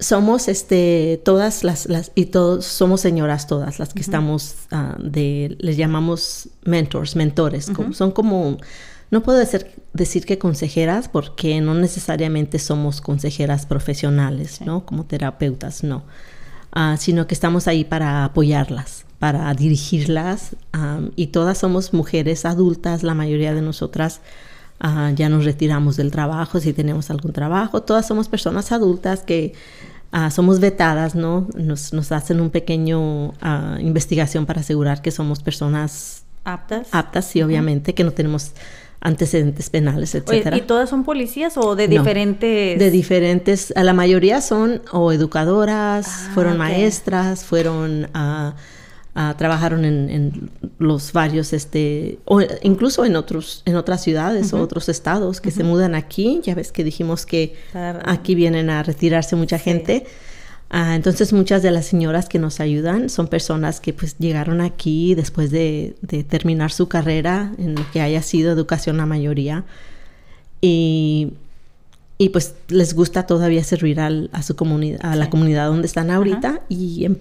somos este todas las, las, y todos somos señoras todas las que estamos ah, de les llamamos mentors mentores como, son como no puedo decir, decir, que consejeras porque no necesariamente somos consejeras profesionales, ¿no? Como terapeutas, no. Ah, sino que estamos ahí para apoyarlas, para dirigirlas. y todas somos mujeres adultas, la mayoría de nosotras ah, ya nos retiramos del trabajo, si tenemos algún trabajo. Todas somos personas adultas que ah, somos vetadas, ¿no? Nos, hacen un pequeño investigación para asegurar que somos personas aptas, aptas sí, obviamente que no tenemos antecedentes penales, etcétera. ¿Y todas son policías o de diferentes? de diferentes, a la mayoría son o educadoras, ah, fueron maestras, fueron a trabajaron en, los varios, este, o incluso en otros, en otras ciudades o otros estados que se mudan aquí. Ya ves que dijimos que aquí vienen a retirarse mucha gente. Ah, entonces muchas de las señoras que nos ayudan son personas que pues llegaron aquí después de, terminar su carrera en lo que haya sido educación la mayoría y, y pues les gusta todavía servir a su comunidad, a la comunidad donde están ahorita y em,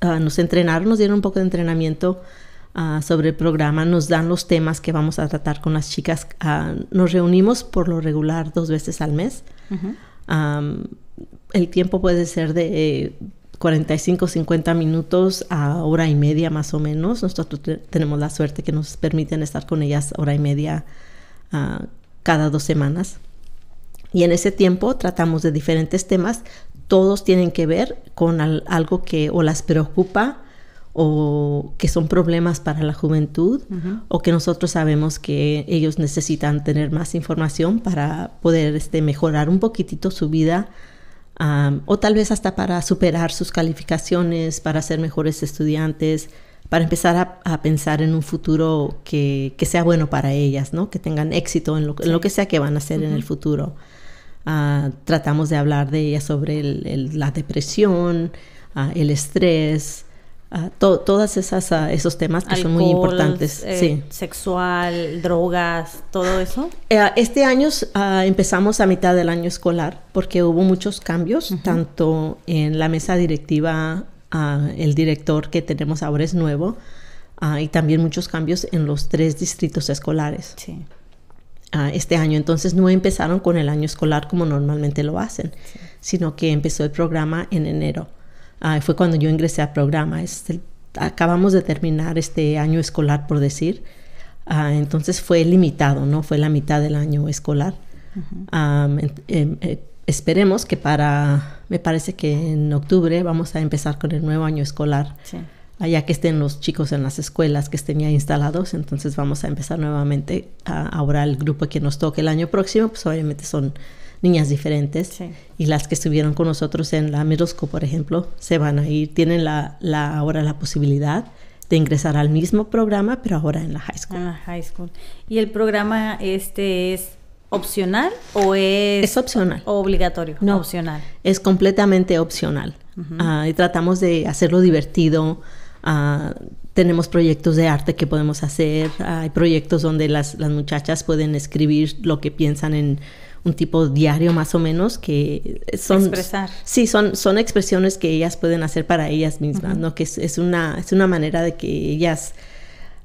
ah, nos entrenaron, nos dieron un poco de entrenamiento ah, sobre el programa, nos dan los temas que vamos a tratar con las chicas. nos reunimos por lo regular dos veces al mes. Uh el tiempo puede ser de 45, eh, 50 minutos a hora y media más o menos. Nosotros tenemos la suerte que nos permiten estar con ellas hora y media ah, cada dos semanas. Y en ese tiempo tratamos de diferentes temas. Todos tienen que ver con algo que o las preocupa o que son problemas para la juventud o que nosotros sabemos que ellos necesitan tener más información para poder este, mejorar un poquitito su vida o tal vez hasta para superar sus calificaciones, para ser mejores estudiantes, para empezar a, pensar en un futuro que, que, sea bueno para ellas, ¿no? que tengan éxito en lo, que sea que van a hacer en el futuro. Ah, tratamos de hablar de ellas sobre la depresión, ah, el estrés, Ah, Todos todas esas ah, esos temas que son muy importantes. Eh, sexual, drogas, todo eso. Eh, ah, este año empezamos a mitad del año escolar porque hubo muchos cambios, tanto en la mesa directiva, el director que tenemos ahora es nuevo, y también muchos cambios en los tres distritos escolares. este año. Entonces no empezaron con el año escolar como normalmente lo hacen, sino que empezó el programa en enero fue cuando yo ingresé al programa. acabamos de terminar este año escolar, por decir. Ah, entonces fue limitado, ¿no? Fue la mitad del año escolar. Em, eh, esperemos que para, me parece que en octubre vamos a empezar con el nuevo año escolar. Sí. Allá que estén los chicos en las escuelas que estén ya instalados, entonces vamos a empezar nuevamente. ahora el grupo que nos toque el año próximo, pues obviamente son niñas diferentes. Y las que estuvieron con nosotros en la middle school, por ejemplo, se van a ir, tienen la, la, ahora la posibilidad de ingresar al mismo programa, pero ahora en la high school. high school. ¿Y el programa este es opcional o es... Es opcional. obligatorio. No, opcional. Es completamente opcional. Ah, y tratamos de hacerlo divertido. Ah, tenemos proyectos de arte que podemos hacer. Ah, hay proyectos donde las, las muchachas pueden escribir lo que piensan en un tipo diario más o menos que son... Expresar. Sí, son, son expresiones que ellas pueden hacer para ellas mismas, ¿no? Que es, una, es una manera de que ellas...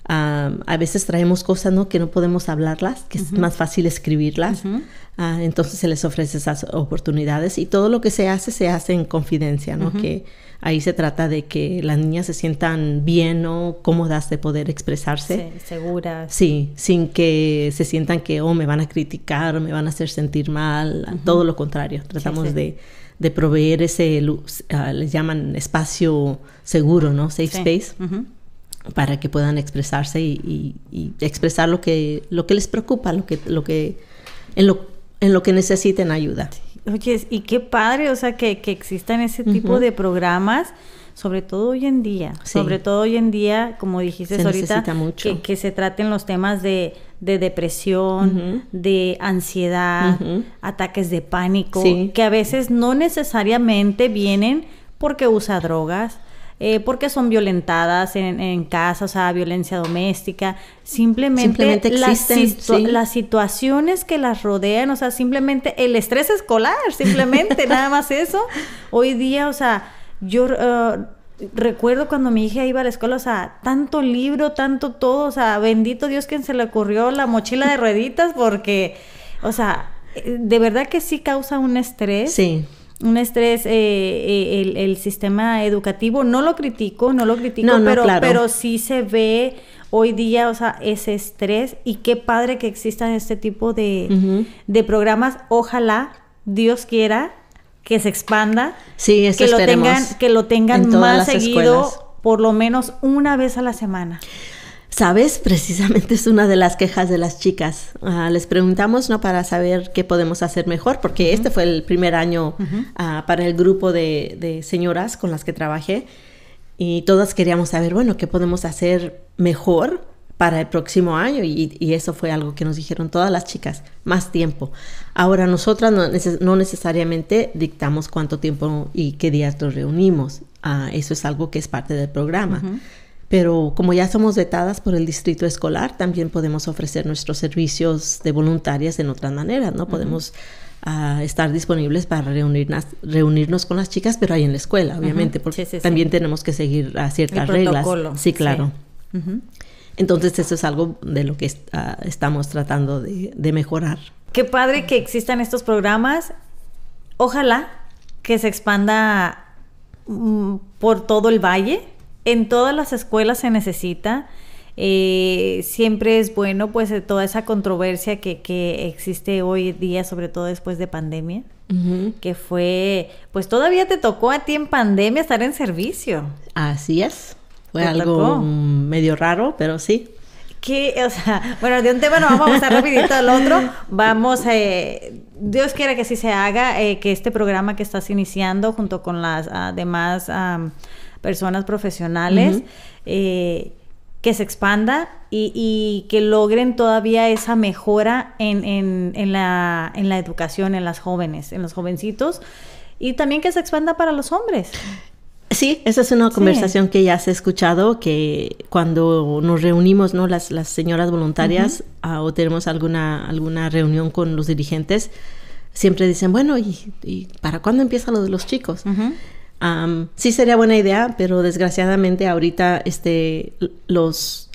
a veces traemos cosas ¿no? que no podemos hablarlas, que es más fácil escribirlas. Ah, entonces se les ofrece esas oportunidades y todo lo que se hace se hace en confidencia, ¿no? que, Ahí se trata de que las niñas se sientan bien o cómodas de poder expresarse. Sí, seguras. Sí, sin que se sientan que, oh, me van a criticar o me van a hacer sentir mal. Todo lo contrario. Tratamos De, proveer ese, uh, les llaman espacio seguro, ¿no? Safe space. para que puedan expresarse y, expresar lo que, lo que les preocupa, lo que, lo que, en, lo, en lo que necesiten ayuda. Oye, y qué padre, o sea, que, que existan ese tipo de programas, sobre todo hoy en día, sobre todo hoy en día, como dijiste ahorita, Que, se traten los temas de, de depresión, de ansiedad, ataques de pánico, que a veces no necesariamente vienen porque usa drogas, eh, porque son violentadas en, en, casa, o sea, violencia doméstica. Simplemente, las, situaciones que las rodean, o sea, simplemente el estrés escolar, simplemente nada más eso. Hoy día, o sea, yo... Eh, recuerdo cuando mi hija iba a la escuela, o sea, tanto libro, tanto todo, o sea, bendito Dios quien se le ocurrió la mochila de rueditas porque, o sea, eh, de verdad que sí causa un estrés. Sí un estrés, eh, eh, el, el, sistema educativo, no lo critico, no lo critico, pero, pero sí se ve hoy día, o sea, ese estrés y qué padre que existan este tipo de, de programas. Ojalá, Dios quiera, que se expanda, sí, que, lo tengan, que lo tengan más seguido, por lo menos una vez a la semana. Sabes, precisamente es una de las quejas de las chicas. Ah, les preguntamos no para saber qué podemos hacer mejor, porque este fue el primer año ah, para el grupo de, señoras con las que trabajé y todas queríamos saber, bueno, qué podemos hacer mejor para el próximo año y, eso fue algo que nos dijeron todas las chicas, más tiempo. Ahora nosotras no, necesariamente dictamos cuánto tiempo y qué días nos reunimos, ah, eso es algo que es parte del programa. Pero como ya somos vetadas por el distrito escolar, también podemos ofrecer nuestros servicios de voluntarias en otras manera ¿no? Podemos ah, estar disponibles para reunirnos, reunirnos con las chicas, pero ahí en la escuela, obviamente, porque también tenemos que seguir a ciertas reglas. Sí, claro. Entonces, eso es algo de lo que ah, estamos tratando de, mejorar. Qué padre que existan estos programas. Ojalá que se expanda mm, por todo el valle, en todas las escuelas se necesita. Eh, siempre es bueno pues eh, toda esa controversia que, existe hoy día, sobre todo después de pandemia, que fue, pues todavía te tocó a ti en pandemia estar en servicio. Así es, fue algo medio raro, pero sí. Que, o sea, bueno, de un tema nos vamos a pasar rapidito al otro. Vamos, eh, Dios quiera que sí se haga, eh, que este programa que estás iniciando junto con las ah, demás personas profesionales, eh, que se expanda y, que logren todavía esa mejora en, la, educación, en las jóvenes, en los jovencitos, y también que se expanda para los hombres. Sí, esa es una conversación que ya has escuchado, que cuando nos reunimos, ¿no? Las, señoras voluntarias ah, o tenemos alguna, alguna reunión con los dirigentes, siempre dicen, bueno, ¿y, para cuándo empieza lo de los chicos? sí sería buena idea, pero desgraciadamente ahorita este, los,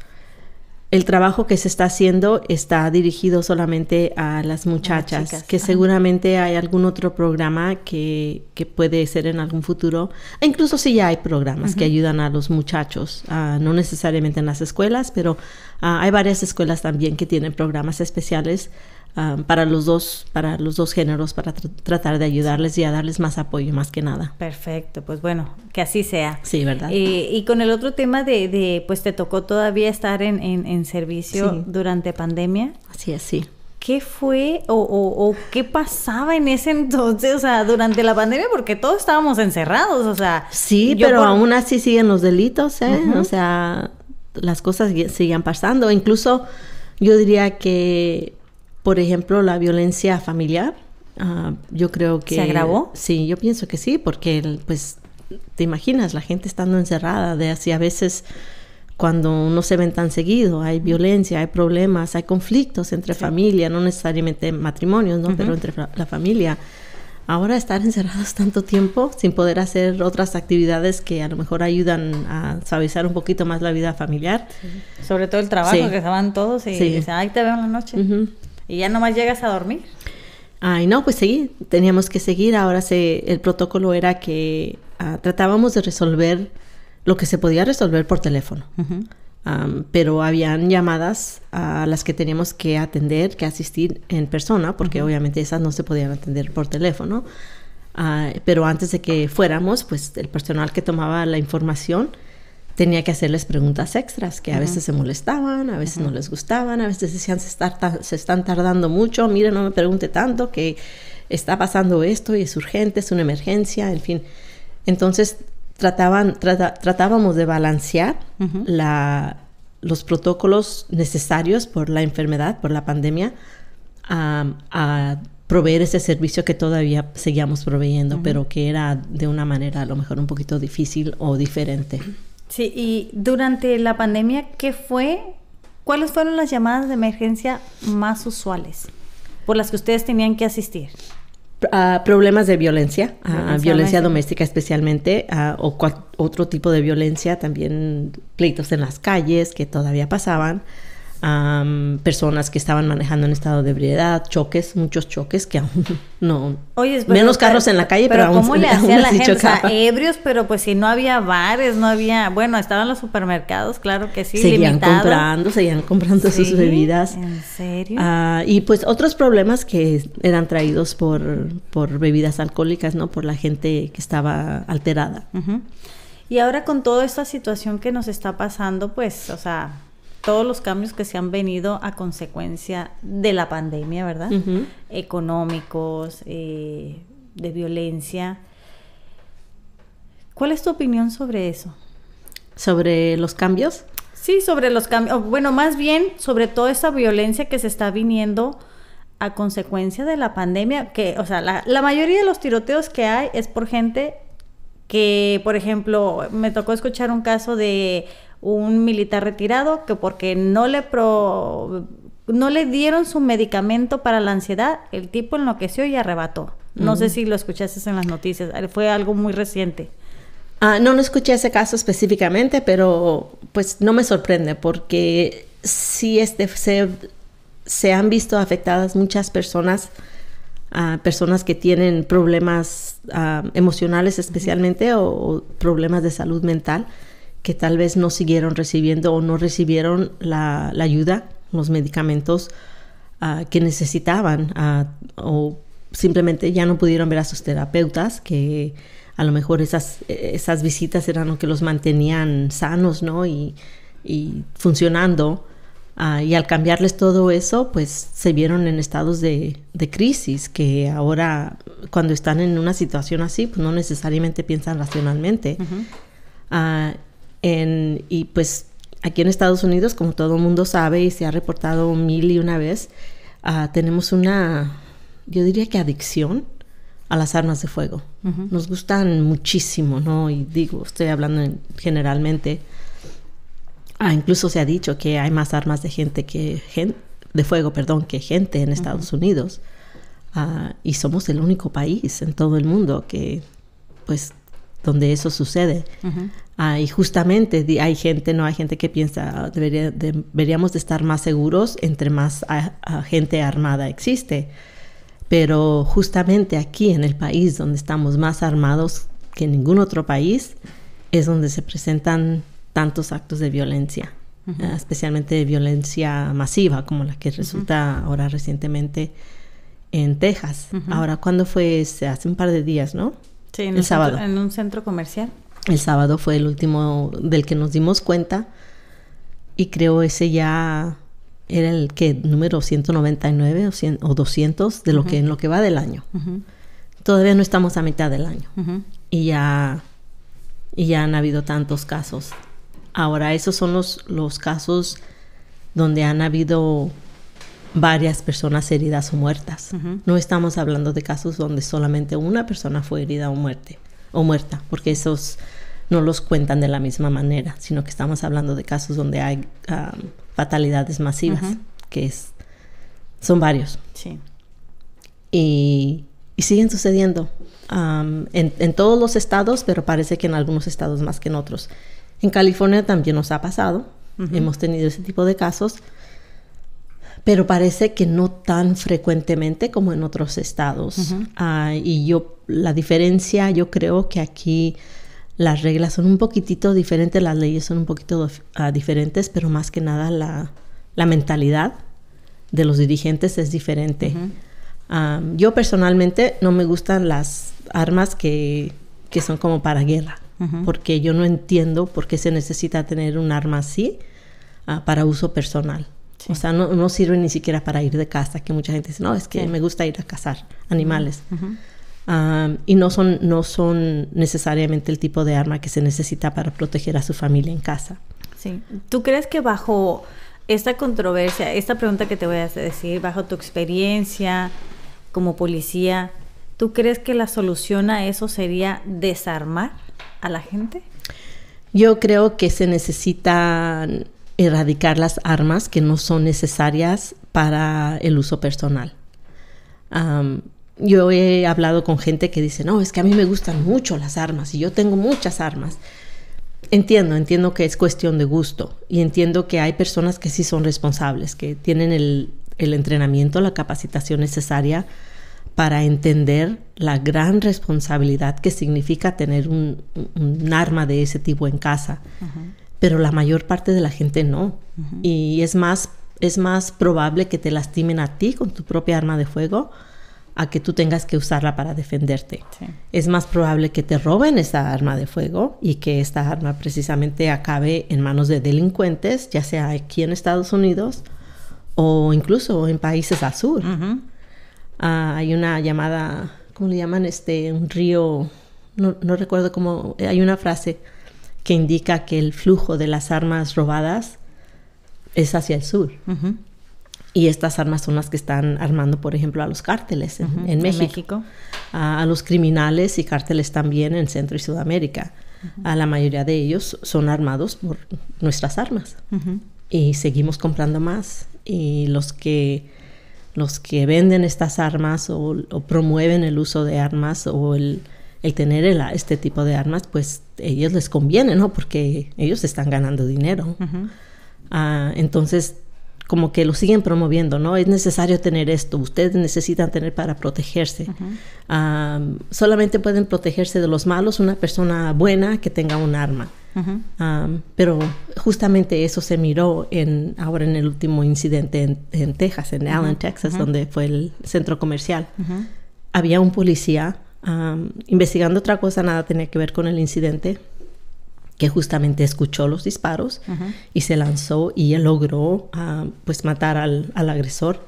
el trabajo que se está haciendo está dirigido solamente a las muchachas, que seguramente hay algún otro programa que, que, puede ser en algún futuro. E incluso si ya hay programas que ayudan a los muchachos, ah, no necesariamente en las escuelas, pero ah, hay varias escuelas también que tienen programas especiales Ah, para los dos, para los dos géneros, para tratar de ayudarles y a darles más apoyo más que nada. Perfecto, pues bueno, que así sea. Sí, ¿verdad? y con el otro tema de, pues te tocó todavía estar en, servicio durante pandemia. Así es, sí. ¿Qué fue o, qué pasaba en ese entonces, o sea, durante la pandemia? Porque todos estábamos encerrados, o sea. Sí, pero aún así siguen los delitos, ¿eh? O sea, las cosas siguen pasando. Incluso yo diría que por ejemplo, la violencia familiar. Ah, yo creo que... ¿Se agravó? Sí, yo pienso que sí, porque pues te imaginas la gente estando encerrada, de así a veces cuando no se ven tan seguido, hay violencia, hay problemas, hay conflictos entre familia, no necesariamente matrimonios, ¿no? pero entre la familia. Ahora estar encerrados tanto tiempo sin poder hacer otras actividades que a lo mejor ayudan a suavizar un poquito más la vida familiar. Sobre todo el trabajo, que estaban todos y, dicen, te veo en la noche. Y ya nomás llegas a dormir. Ay, no, pues seguí, teníamos que seguir. Ahora se, el protocolo era que ah, tratábamos de resolver lo que se podía resolver por teléfono. pero habían llamadas a las que teníamos que atender, que asistir en persona, porque obviamente esas no se podían atender por teléfono. Ah, pero antes de que fuéramos, pues el personal que tomaba la información tenía que hacerles preguntas extras que a veces se molestaban, a veces no les gustaban, a veces decían se, se están tardando mucho, mire, no me pregunte tanto, que está pasando esto y es urgente, es una emergencia, en fin. Entonces trataban, tratábamos de balancear los protocolos necesarios por la enfermedad, por la pandemia, a proveer ese servicio que todavía seguíamos proveyendo, pero que era de una manera a lo mejor un poquito difícil o diferente. Sí, y durante la pandemia, ¿qué fue? ¿Cuáles fueron las llamadas de emergencia más usuales por las que ustedes tenían que asistir? problemas de violencia, violencia, doméstica especialmente, o otro tipo de violencia, también pleitos en las calles que todavía pasaban personas que estaban manejando en estado de ebriedad, choques, muchos choques que aún no. hoy es pues, menos carros en la calle, pero, aún, le hacía la gente? ebrios, pero pues si no había bares, no había. Bueno, estaban los supermercados, claro que sí. Seguían iban comprando, seguían comprando sus bebidas. ¿En serio? Ah, y pues otros problemas que eran traídos por, por bebidas alcohólicas, ¿no? Por la gente que estaba alterada. Y ahora con toda esta situación que nos está pasando, pues, o sea, todos los cambios que se han venido a consecuencia de la pandemia, ¿verdad? Económicos, eh, de violencia. ¿Cuál es tu opinión sobre eso? ¿Sobre los cambios? Sí, sobre los cambios. Bueno, más bien sobre toda esa violencia que se está viniendo a consecuencia de la pandemia. Que, o sea, la mayoría de los tiroteos que hay es por gente que, por ejemplo, me tocó escuchar un caso de un militar retirado que porque no le no le dieron su medicamento para la ansiedad, el tipo enloqueció y arrebató. No sé si lo escuchaste en las noticias, eh, fue algo muy reciente. Ah, no, no escuché ese caso específicamente, pero pues no me sorprende porque sí este, se, han visto afectadas muchas personas, ah, personas que tienen problemas ah, emocionales especialmente o, problemas de salud mental que tal vez no siguieron recibiendo o no recibieron la, la ayuda, los medicamentos ah, que necesitaban ah, o simplemente ya no pudieron ver a sus terapeutas, que a lo mejor esas, esas visitas eran lo que los mantenían sanos ¿no? y, y funcionando. Ah, y al cambiarles todo eso, pues se vieron en estados de, de, crisis, que ahora cuando están en una situación así, pues no necesariamente piensan racionalmente y pues aquí en Estados Unidos, como todo el mundo sabe y se ha reportado mil y una vez, ah, tenemos una, yo diría que adicción a las armas de fuego. Nos gustan muchísimo, ¿no? Y digo, estoy hablando generalmente. Ah, incluso se ha dicho que hay más armas de gente que de fuego, perdón, que gente en Estados Unidos. Ah, y somos el único país en todo el mundo que, pues, donde eso sucede. Ah, justamente hay gente, no hay gente que piensa, ah, debería, deberíamos de estar más seguros entre más gente armada existe. Pero justamente aquí en el país donde estamos más armados que en ningún otro país, es donde se presentan tantos actos de violencia, ah, especialmente de violencia masiva como la que resulta ahora recientemente en Texas. Ahora, cuando fue? Hace un par de días, ¿no? Sí, en el, sábado. en un centro comercial. El sábado fue el último del que nos dimos cuenta y creo ese ya era el que número 199 o, 200 de lo que en lo que va del año. Todavía no estamos a mitad del año y ya y ya han habido tantos casos. Ahora esos son los los casos donde han habido varias personas heridas o muertas. No estamos hablando de casos donde solamente una persona fue herida o muerte o muerta, porque esos no los cuentan de la misma manera, sino que estamos hablando de casos donde hay um, fatalidades masivas, que son varios. Sí. Y, siguen sucediendo um, en, todos los estados, pero parece que en algunos estados más que en otros. En California también nos ha pasado, hemos tenido ese tipo de casos, pero parece que no tan frecuentemente como en otros estados. y yo, la diferencia, yo creo que aquí las reglas son un poquitito diferentes, las leyes son un poquito ah, diferentes, pero más que nada la, mentalidad de los dirigentes es diferente. yo personalmente no me gustan las armas que, son como para guerra, porque yo no entiendo por qué se necesita tener un arma así ah, para uso personal. O sea, no, sirve ni siquiera para ir de casa, que mucha gente dice, no, es que me gusta ir a cazar animales. Ah, y no son, no son necesariamente el tipo de arma que se necesita para proteger a su familia en casa. Sí. ¿Tú crees que bajo esta controversia, esta pregunta que te voy a decir, bajo tu experiencia como policía, ¿tú crees que la solución a eso sería desarmar a la gente? Yo creo que se necesita erradicar las armas que no son necesarias para el uso personal yo he hablado con gente que dice, no, es que a mí me gustan mucho las armas y yo tengo muchas armas. Entiendo, entiendo que es cuestión de gusto y entiendo que hay personas que sí son responsables, que tienen el, entrenamiento, la capacitación necesaria para entender la gran responsabilidad que significa tener un, arma de ese tipo en casa. Pero la mayor parte de la gente no. Y es más, es más probable que te lastimen a ti con tu propia arma de fuego a que tú tengas que usarla para defenderte. Es más probable que te roben esa arma de fuego y que esta arma precisamente acabe en manos de delincuentes, ya sea aquí en Estados Unidos o incluso en países al sur. Ah, hay una llamada, ¿cómo le llaman? Este, un río, no, recuerdo cómo, eh, hay una frase que indica que el flujo de las armas robadas es hacia el sur. Ajá. Y estas armas son las que están armando, por ejemplo, a los cárteles en, México, A, los criminales y cárteles también en Centro y Sudamérica. A la mayoría de ellos son armados por nuestras armas. Y seguimos comprando más. Y los que, los que venden estas armas o, promueven el uso de armas o el, tener este tipo de armas, pues ellos les conviene, ¿no? Porque ellos están ganando dinero. Ah, entonces como que lo siguen promoviendo, ¿no? Es necesario tener esto, ustedes necesitan tener para protegerse. solamente pueden protegerse de los malos una persona buena que tenga un arma. pero justamente eso se miró en, ahora en el último incidente en, Texas, en Allen, Texas, donde fue el centro comercial. Había un policía investigando otra cosa, nada tenía que ver con el incidente, que justamente escuchó los disparos y se lanzó y logró ah, pues matar al, agresor.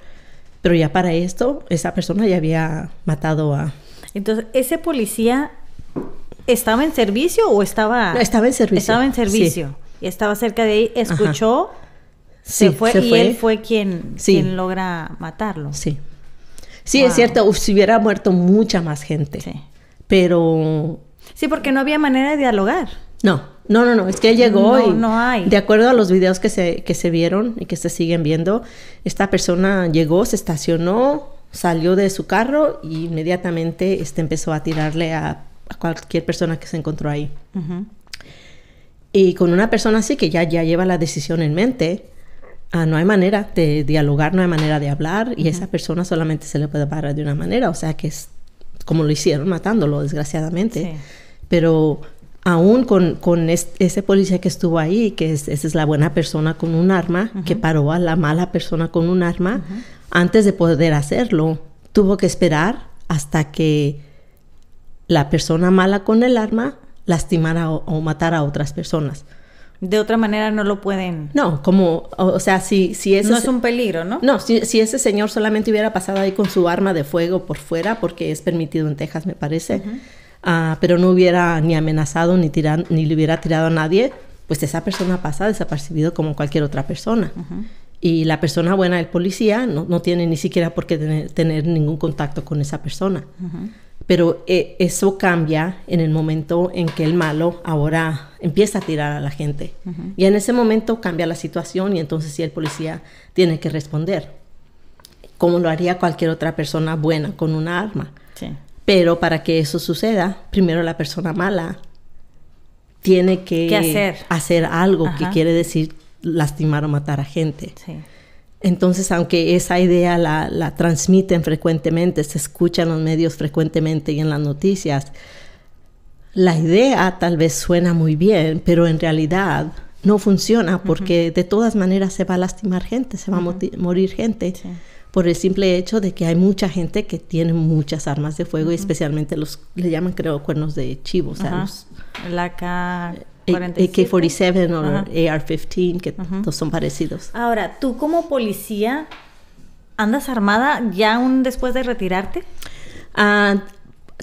Pero ya para esto, esa persona ya había matado a... Entonces, ese policía estaba en servicio o estaba... estaba en servicio. Estaba en servicio. Y estaba cerca de ahí, escuchó, se, fue, y él fue quien, logra matarlo. Sí. Sí, es cierto, si hubiera muerto mucha más gente. Pero... Sí, porque no había manera de dialogar. No, no, no, no, es que él llegó y no hay. de acuerdo a los videos que se, que se vieron y que se siguen viendo, esta persona llegó, se estacionó, salió de su carro y inmediatamente este, empezó a tirarle a, cualquier persona que se encontró ahí. Y con una persona así que ya, ya lleva la decisión en mente, ah, no hay manera de dialogar, no hay manera de hablar y esa persona solamente se le puede parar de una manera, o sea que es como lo hicieron matándolo, desgraciadamente. Pero aún con, ese policía que estuvo ahí, que es, esa es la buena persona con un arma, que paró a la mala persona con un arma, antes de poder hacerlo, tuvo que esperar hasta que la persona mala con el arma lastimara o, matara a otras personas. De otra manera no lo pueden. No, como, o sea, si, si ese... No es un peligro, ¿no? No, si, ese señor solamente hubiera pasado ahí con su arma de fuego por fuera, porque es permitido en Texas, me parece. Ah, pero no hubiera ni amenazado ni, ni le hubiera tirado a nadie, pues esa persona pasa desapercibido como cualquier otra persona. Y la persona buena, el policía, no, tiene ni siquiera por qué tener, ningún contacto con esa persona. Pero eh, eso cambia en el momento en que el malo ahora empieza a tirar a la gente. Y en ese momento cambia la situación y entonces sí el policía tiene que responder, como lo haría cualquier otra persona buena con una arma. Pero para que eso suceda, primero la persona mala tiene que hacer? algo que quiere decir lastimar o matar a gente. Entonces, aunque esa idea la, transmiten frecuentemente, se escucha en los medios frecuentemente y en las noticias, la idea tal vez suena muy bien, pero en realidad no funciona porque de todas maneras se va a lastimar gente, se va a morir gente por el simple hecho de que hay mucha gente que tiene muchas armas de fuego, y especialmente los, le llaman creo cuernos de chivo, o la K... 47. AK-47 o AR-15, que todos son parecidos. Ahora, ¿tú como policía andas armada ya aún después de retirarte? Ah,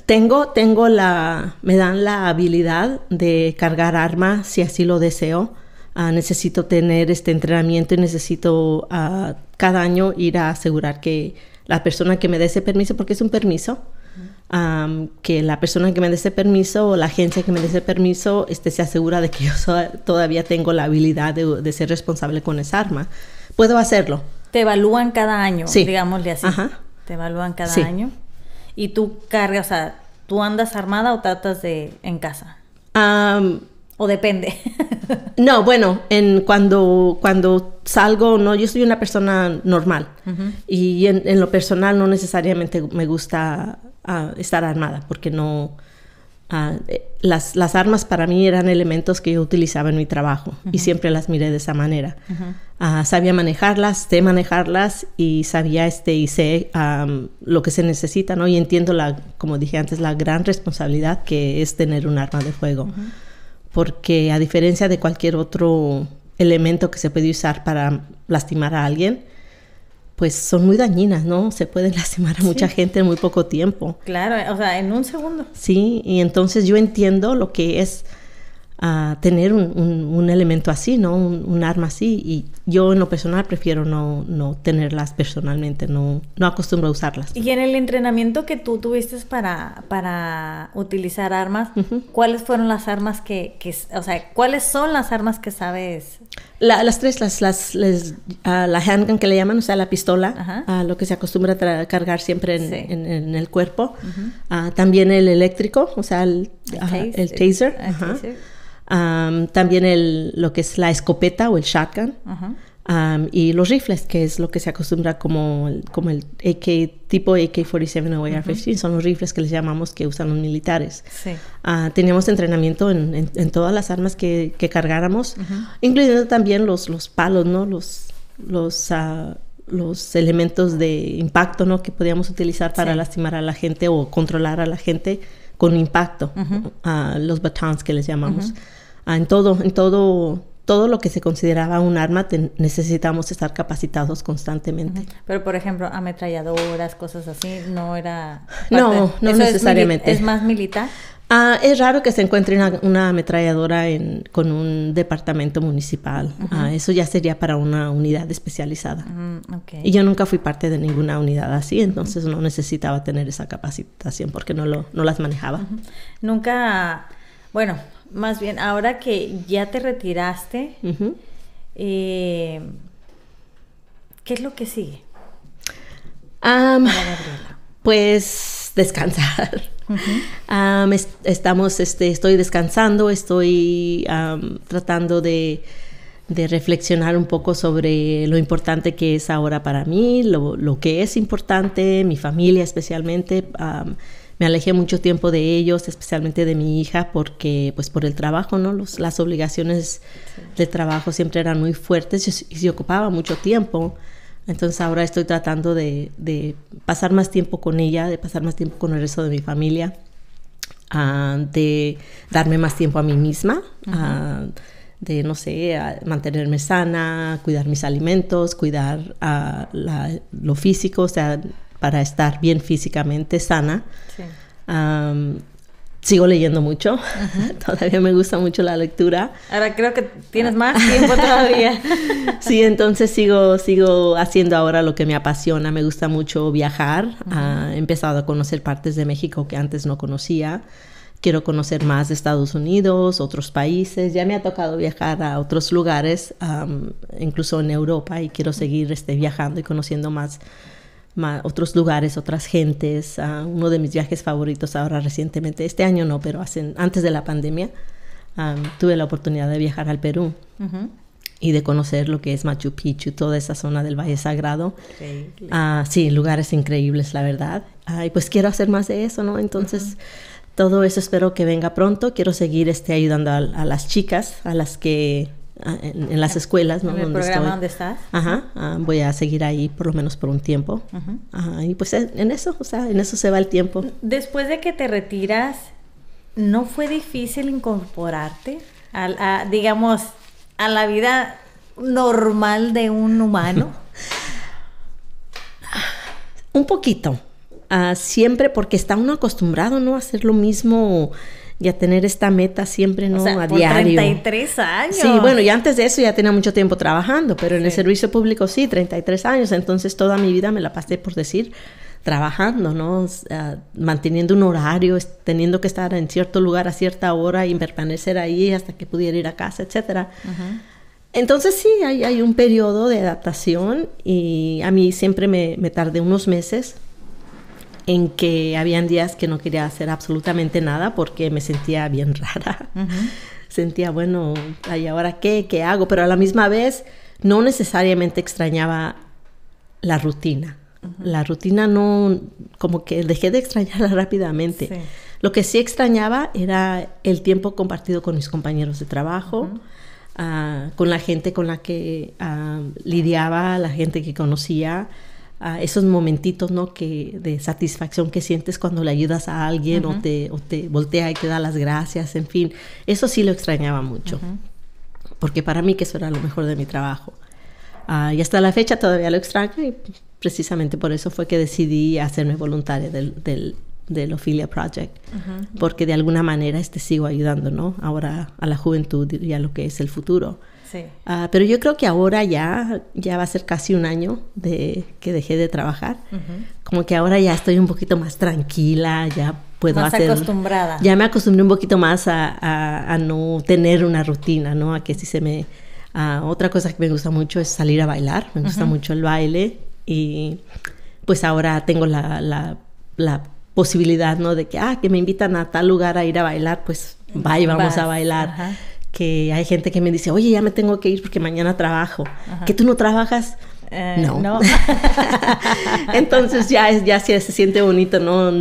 tengo, tengo la, me dan la habilidad de cargar armas si así lo deseo. Ah, necesito tener este entrenamiento y necesito ah, cada año ir a asegurar que la persona que me dé ese permiso, porque es un permiso, que la persona que me dé ese permiso o la agencia que me dé ese permiso este, se asegura de que yo todavía tengo la habilidad de, ser responsable con esa arma. Puedo hacerlo. Te evalúan cada año, digámosle así. Te evalúan cada año. Y tú cargas, o sea, ¿tú andas armada o tratas de en casa? ¿O depende? no, bueno, en cuando, cuando salgo, no, yo soy una persona normal y en, lo personal no necesariamente me gusta ah, estar armada porque no... Ah, eh, las, las, armas para mí eran elementos que yo utilizaba en mi trabajo y siempre las miré de esa manera. Ah, sabía manejarlas, sé manejarlas y sabía este y sé lo que se necesita, ¿no? Y entiendo la, como dije antes, la gran responsabilidad que es tener un arma de fuego porque a diferencia de cualquier otro elemento que se puede usar para lastimar a alguien, pues son muy dañinas, ¿no? Se pueden lastimar a mucha gente en muy poco tiempo. Claro, o sea, en un segundo. Sí, y entonces yo entiendo lo que es a tener un, un, elemento así, ¿no? Un, arma así. Y yo en lo personal prefiero no, no tenerlas personalmente, no, no acostumbro a usarlas. Y en el entrenamiento que tú tuviste para, para utilizar armas, ¿cuáles fueron las armas que, que, o sea, cuáles son las armas que sabes? las tres, las, las, la handgun que le llaman, o sea, la pistola, a lo que se acostumbra a cargar siempre en, en, el cuerpo. Ah, también el eléctrico, o sea, el, El taser. Ah, también lo que es la escopeta o el shotgun. y los rifles, que es lo que se acostumbra como, como el tipo AK-47 o AR-15, son los rifles que les llamamos que usan los militares. Ah, teníamos entrenamiento en, todas las armas que, cargáramos, incluyendo también los, palos, ¿no? Los, los, ah, los elementos de impacto, Que podíamos utilizar para lastimar a la gente o controlar a la gente con impacto, ah, los batons que les llamamos. Ah, en todo, en todo, todo lo que se consideraba un arma necesitamos estar capacitados constantemente. Pero por ejemplo, ametralladoras, cosas así, no era No, no necesariamente. Es, más militar. Ah, es raro que se encuentre una, ametralladora en, con un departamento municipal. Ah, eso ya sería para una unidad especializada. Mm, y yo nunca fui parte de ninguna unidad así, entonces no necesitaba tener esa capacitación porque no, lo, no las manejaba. Nunca, bueno, más bien ahora que ya te retiraste, eh, ¿qué es lo que sigue? pues descansar. estamos, este, estoy descansando, estoy tratando de, reflexionar un poco sobre lo importante que es ahora para mí, lo que es importante, mi familia especialmente me alejé mucho tiempo de ellos, especialmente de mi hija, porque pues por el trabajo, ¿no? las obligaciones de trabajo siempre eran muy fuertes y, se ocupaba mucho tiempo. Entonces ahora estoy tratando de, pasar más tiempo con ella, de pasar más tiempo con el resto de mi familia, ah, de darme más tiempo a mí misma, ah, de, no sé, mantenerme sana, cuidar mis alimentos, cuidar ah, lo físico, o sea, para estar bien físicamente sana. sigo leyendo mucho, todavía me gusta mucho la lectura. Ahora creo que tienes más tiempo todavía. sí, entonces sigo, sigo haciendo ahora lo que me apasiona, me gusta mucho viajar, ah, he empezado a conocer partes de México que antes no conocía. Quiero conocer más Estados Unidos, otros países. Ya me ha tocado viajar a otros lugares, incluso en Europa, y quiero seguir este, viajando y conociendo más otros lugares, otras gentes. Ah, uno de mis viajes favoritos ahora recientemente, este año no, pero antes de la pandemia, tuve la oportunidad de viajar al Perú y de conocer lo que es Machu Picchu, toda esa zona del Valle Sagrado. Ah, sí, lugares increíbles, la verdad. y pues quiero hacer más de eso, ¿no? Entonces... Todo eso espero que venga pronto. Quiero seguir este, ayudando a las chicas, a las que en, las escuelas, ¿no? En el donde estás. Ajá, ah, voy a seguir ahí por lo menos por un tiempo. y pues eh, en eso, o sea, en eso se va el tiempo. Después de que te retiras, ¿no fue difícil incorporarte a, digamos, a la vida normal de un humano? un poquito, ah, siempre porque está uno acostumbrado, ¿no? A hacer lo mismo y a tener esta meta siempre, ¿no? O sea, a por 33 años. Sí, bueno, y antes de eso ya tenía mucho tiempo trabajando, pero en el servicio público sí, 33 años. Entonces toda mi vida me la pasé, por decir, trabajando, ¿no? Ah, manteniendo un horario, teniendo que estar en cierto lugar a cierta hora y permanecer ahí hasta que pudiera ir a casa, etcétera. Entonces sí, hay, hay, un periodo de adaptación y a mí siempre me, me tardé unos meses en que habían días que no quería hacer absolutamente nada porque me sentía bien rara. Sentía, bueno, ¿y ahora qué? ¿Qué hago? Pero a la misma vez no necesariamente extrañaba la rutina. La rutina no, como que dejé de extrañarla rápidamente. Lo que sí extrañaba era el tiempo compartido con mis compañeros de trabajo, ah, con la gente con la que ah, lidiaba, la gente que conocía, a esos momentitos ¿no? que, de satisfacción que sientes cuando le ayudas a alguien o, te, o te voltea y te da las gracias, en fin. Eso sí lo extrañaba mucho, porque para mí que eso era lo mejor de mi trabajo. Ah, y hasta la fecha todavía lo extraño y precisamente por eso fue que decidí hacerme voluntaria del, del, Ophelia Project, porque de alguna manera este sigo ayudando ¿no? ahora a la juventud y a lo que es el futuro. Ah, pero yo creo que ahora ya, ya va a ser casi un año de que dejé de trabajar. Como que ahora ya estoy un poquito más tranquila, ya puedo hacer... acostumbrada. Ya me acostumbré un poquito más a, no tener una rutina, ¿no? A que si se me... otra cosa que me gusta mucho es salir a bailar. Me gusta mucho el baile y pues ahora tengo la, la, posibilidad, ¿no? De que, ah, que me invitan a tal lugar a ir a bailar, pues, vaya, vamos a bailar que hay gente que me dice, oye, ya me tengo que ir porque mañana trabajo. ¿Que tú no trabajas? Eh, no. Entonces ya, es, ya se, siente bonito no,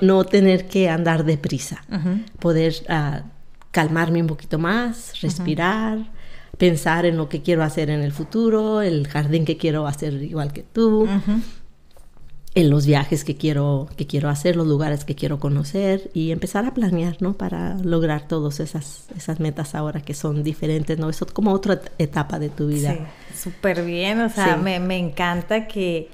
no, tener que andar deprisa, poder ah, calmarme un poquito más, respirar. Pensar en lo que quiero hacer en el futuro, el jardín que quiero hacer igual que tú en los viajes que quiero, que quiero hacer, los lugares que quiero conocer y empezar a planear, ¿no? Para lograr todas esas, esas metas ahora que son diferentes, ¿no? Eso es como otra etapa de tu vida. Sí, súper bien, o sea, me, encanta que,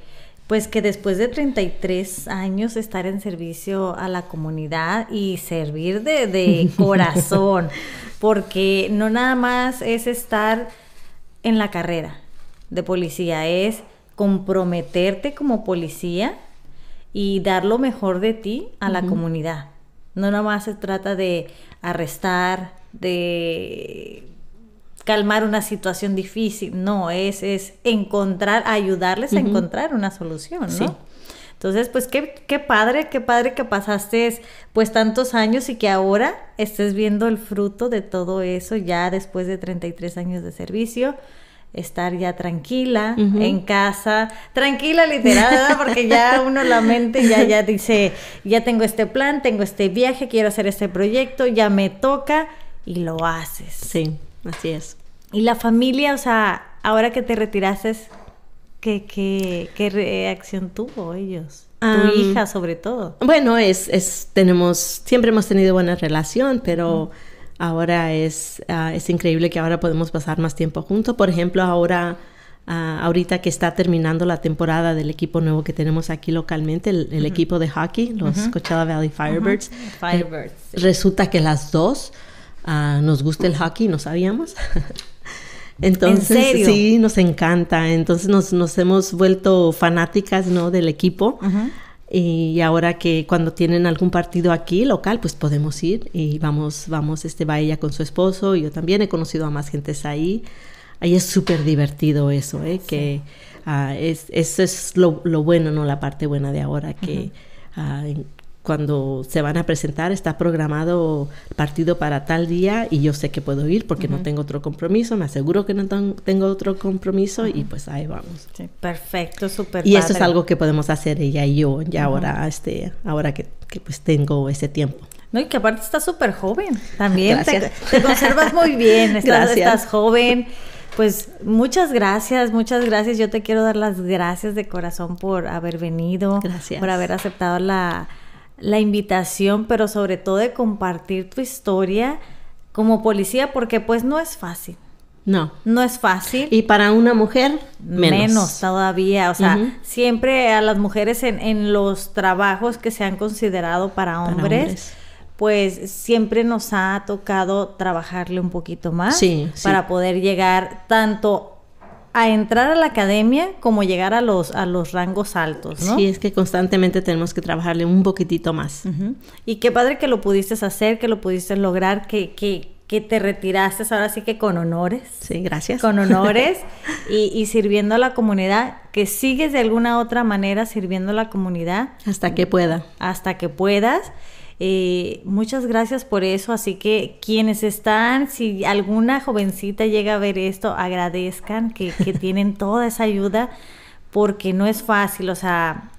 pues que después de 33 años estar en servicio a la comunidad y servir de, de corazón, porque no nada más es estar en la carrera de policía, es comprometerte como policía y dar lo mejor de ti a la comunidad. No nada más se trata de arrestar, de calmar una situación difícil, no, es, es encontrar, ayudarles a encontrar una solución, ¿no? Entonces, pues qué, qué, padre, qué padre que pasaste pues tantos años y que ahora estés viendo el fruto de todo eso ya después de 33 años de servicio estar ya tranquila en casa, tranquila literal, porque ya uno la mente ya ya dice, ya tengo este plan, tengo este viaje, quiero hacer este proyecto, ya me toca y lo haces. Sí, así es. Y la familia, o sea, ahora que te retiraste, ¿qué, reacción tuvo ellos? tu hija sobre todo. Bueno, es, es tenemos siempre hemos tenido buena relación, pero Ahora es, ah, es increíble que ahora podemos pasar más tiempo juntos. Por ejemplo, ahora, ah, ahorita que está terminando la temporada del equipo nuevo que tenemos aquí localmente, el, equipo de hockey, los -huh. Valley Firebirds. Eh, resulta que las dos ah, nos gusta el hockey, no sabíamos. Entonces, sí, nos encanta. Entonces nos, nos hemos vuelto fanáticas, ¿no? Del equipo y ahora que cuando tienen algún partido aquí local, pues podemos ir y vamos, vamos, este va ella con su esposo, yo también he conocido a más gentes ahí. Ahí es súper divertido eso, ¿eh? que ah, eso es lo, bueno, ¿no? La parte buena de ahora, que cuando se van a presentar, está programado partido para tal día y yo sé que puedo ir porque no tengo otro compromiso, me aseguro que no tengo otro compromiso y pues ahí vamos. perfecto, súper. Y eso es algo que podemos hacer ella y yo ya ahora, este, ahora que, pues tengo ese tiempo. No, y que aparte estás súper joven también. Te, conservas muy bien, estás, estás joven. Pues muchas gracias, muchas gracias. Yo te quiero dar las gracias de corazón por haber venido, por haber aceptado la, la invitación, pero sobre todo de compartir tu historia como policía, porque pues no es fácil. No. No es fácil. Y para una mujer, menos. todavía. O sea, siempre a las mujeres en, los trabajos que se han considerado para hombres, pues siempre nos ha tocado trabajarle un poquito más para poder llegar tanto a entrar a la academia como llegar a los, a los rangos altos, ¿no? Sí, es que constantemente tenemos que trabajarle un poquitito más. Y qué padre que lo pudiste hacer, que lo pudiste lograr, que, que, que te retiraste ahora sí que con honores. Sí, gracias. Con honores y, y, sirviendo a la comunidad, que sigues de alguna otra manera sirviendo a la comunidad. Hasta que pueda. Hasta que puedas. Eh, muchas gracias por eso, así que quienes están, si alguna jovencita llega a ver esto, agradezcan que, tienen toda esa ayuda porque no es fácil, o sea,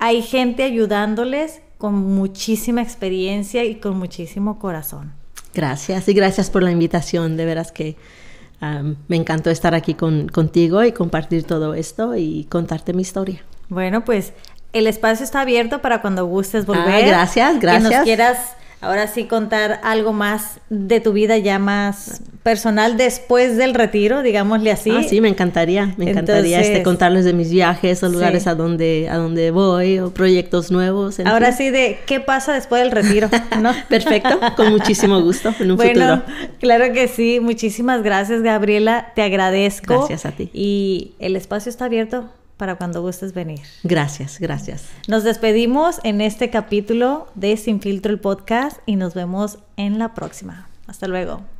hay gente ayudándoles con muchísima experiencia y con muchísimo corazón. Gracias y gracias por la invitación, de veras que me encantó estar aquí contigo y compartir todo esto y contarte mi historia. Bueno, pues el espacio está abierto para cuando gustes ah, volver. Ah, gracias, gracias. Que nos quieras ahora sí contar algo más de tu vida ya más personal después del retiro, digámosle así. Ah, sí, me encantaría, me encantaría este, contarles de mis viajes, o lugares a donde a donde voy o proyectos nuevos. ahora sí de qué pasa después del retiro, ¿no? Perfecto, con muchísimo gusto en un bueno, claro que sí, muchísimas gracias, Gabriela, te agradezco. Gracias a ti. Y el espacio está abierto para cuando gustes venir. Gracias, gracias. Nos despedimos en este capítulo de Sin Filtro el Podcast y nos vemos en la próxima. Hasta luego.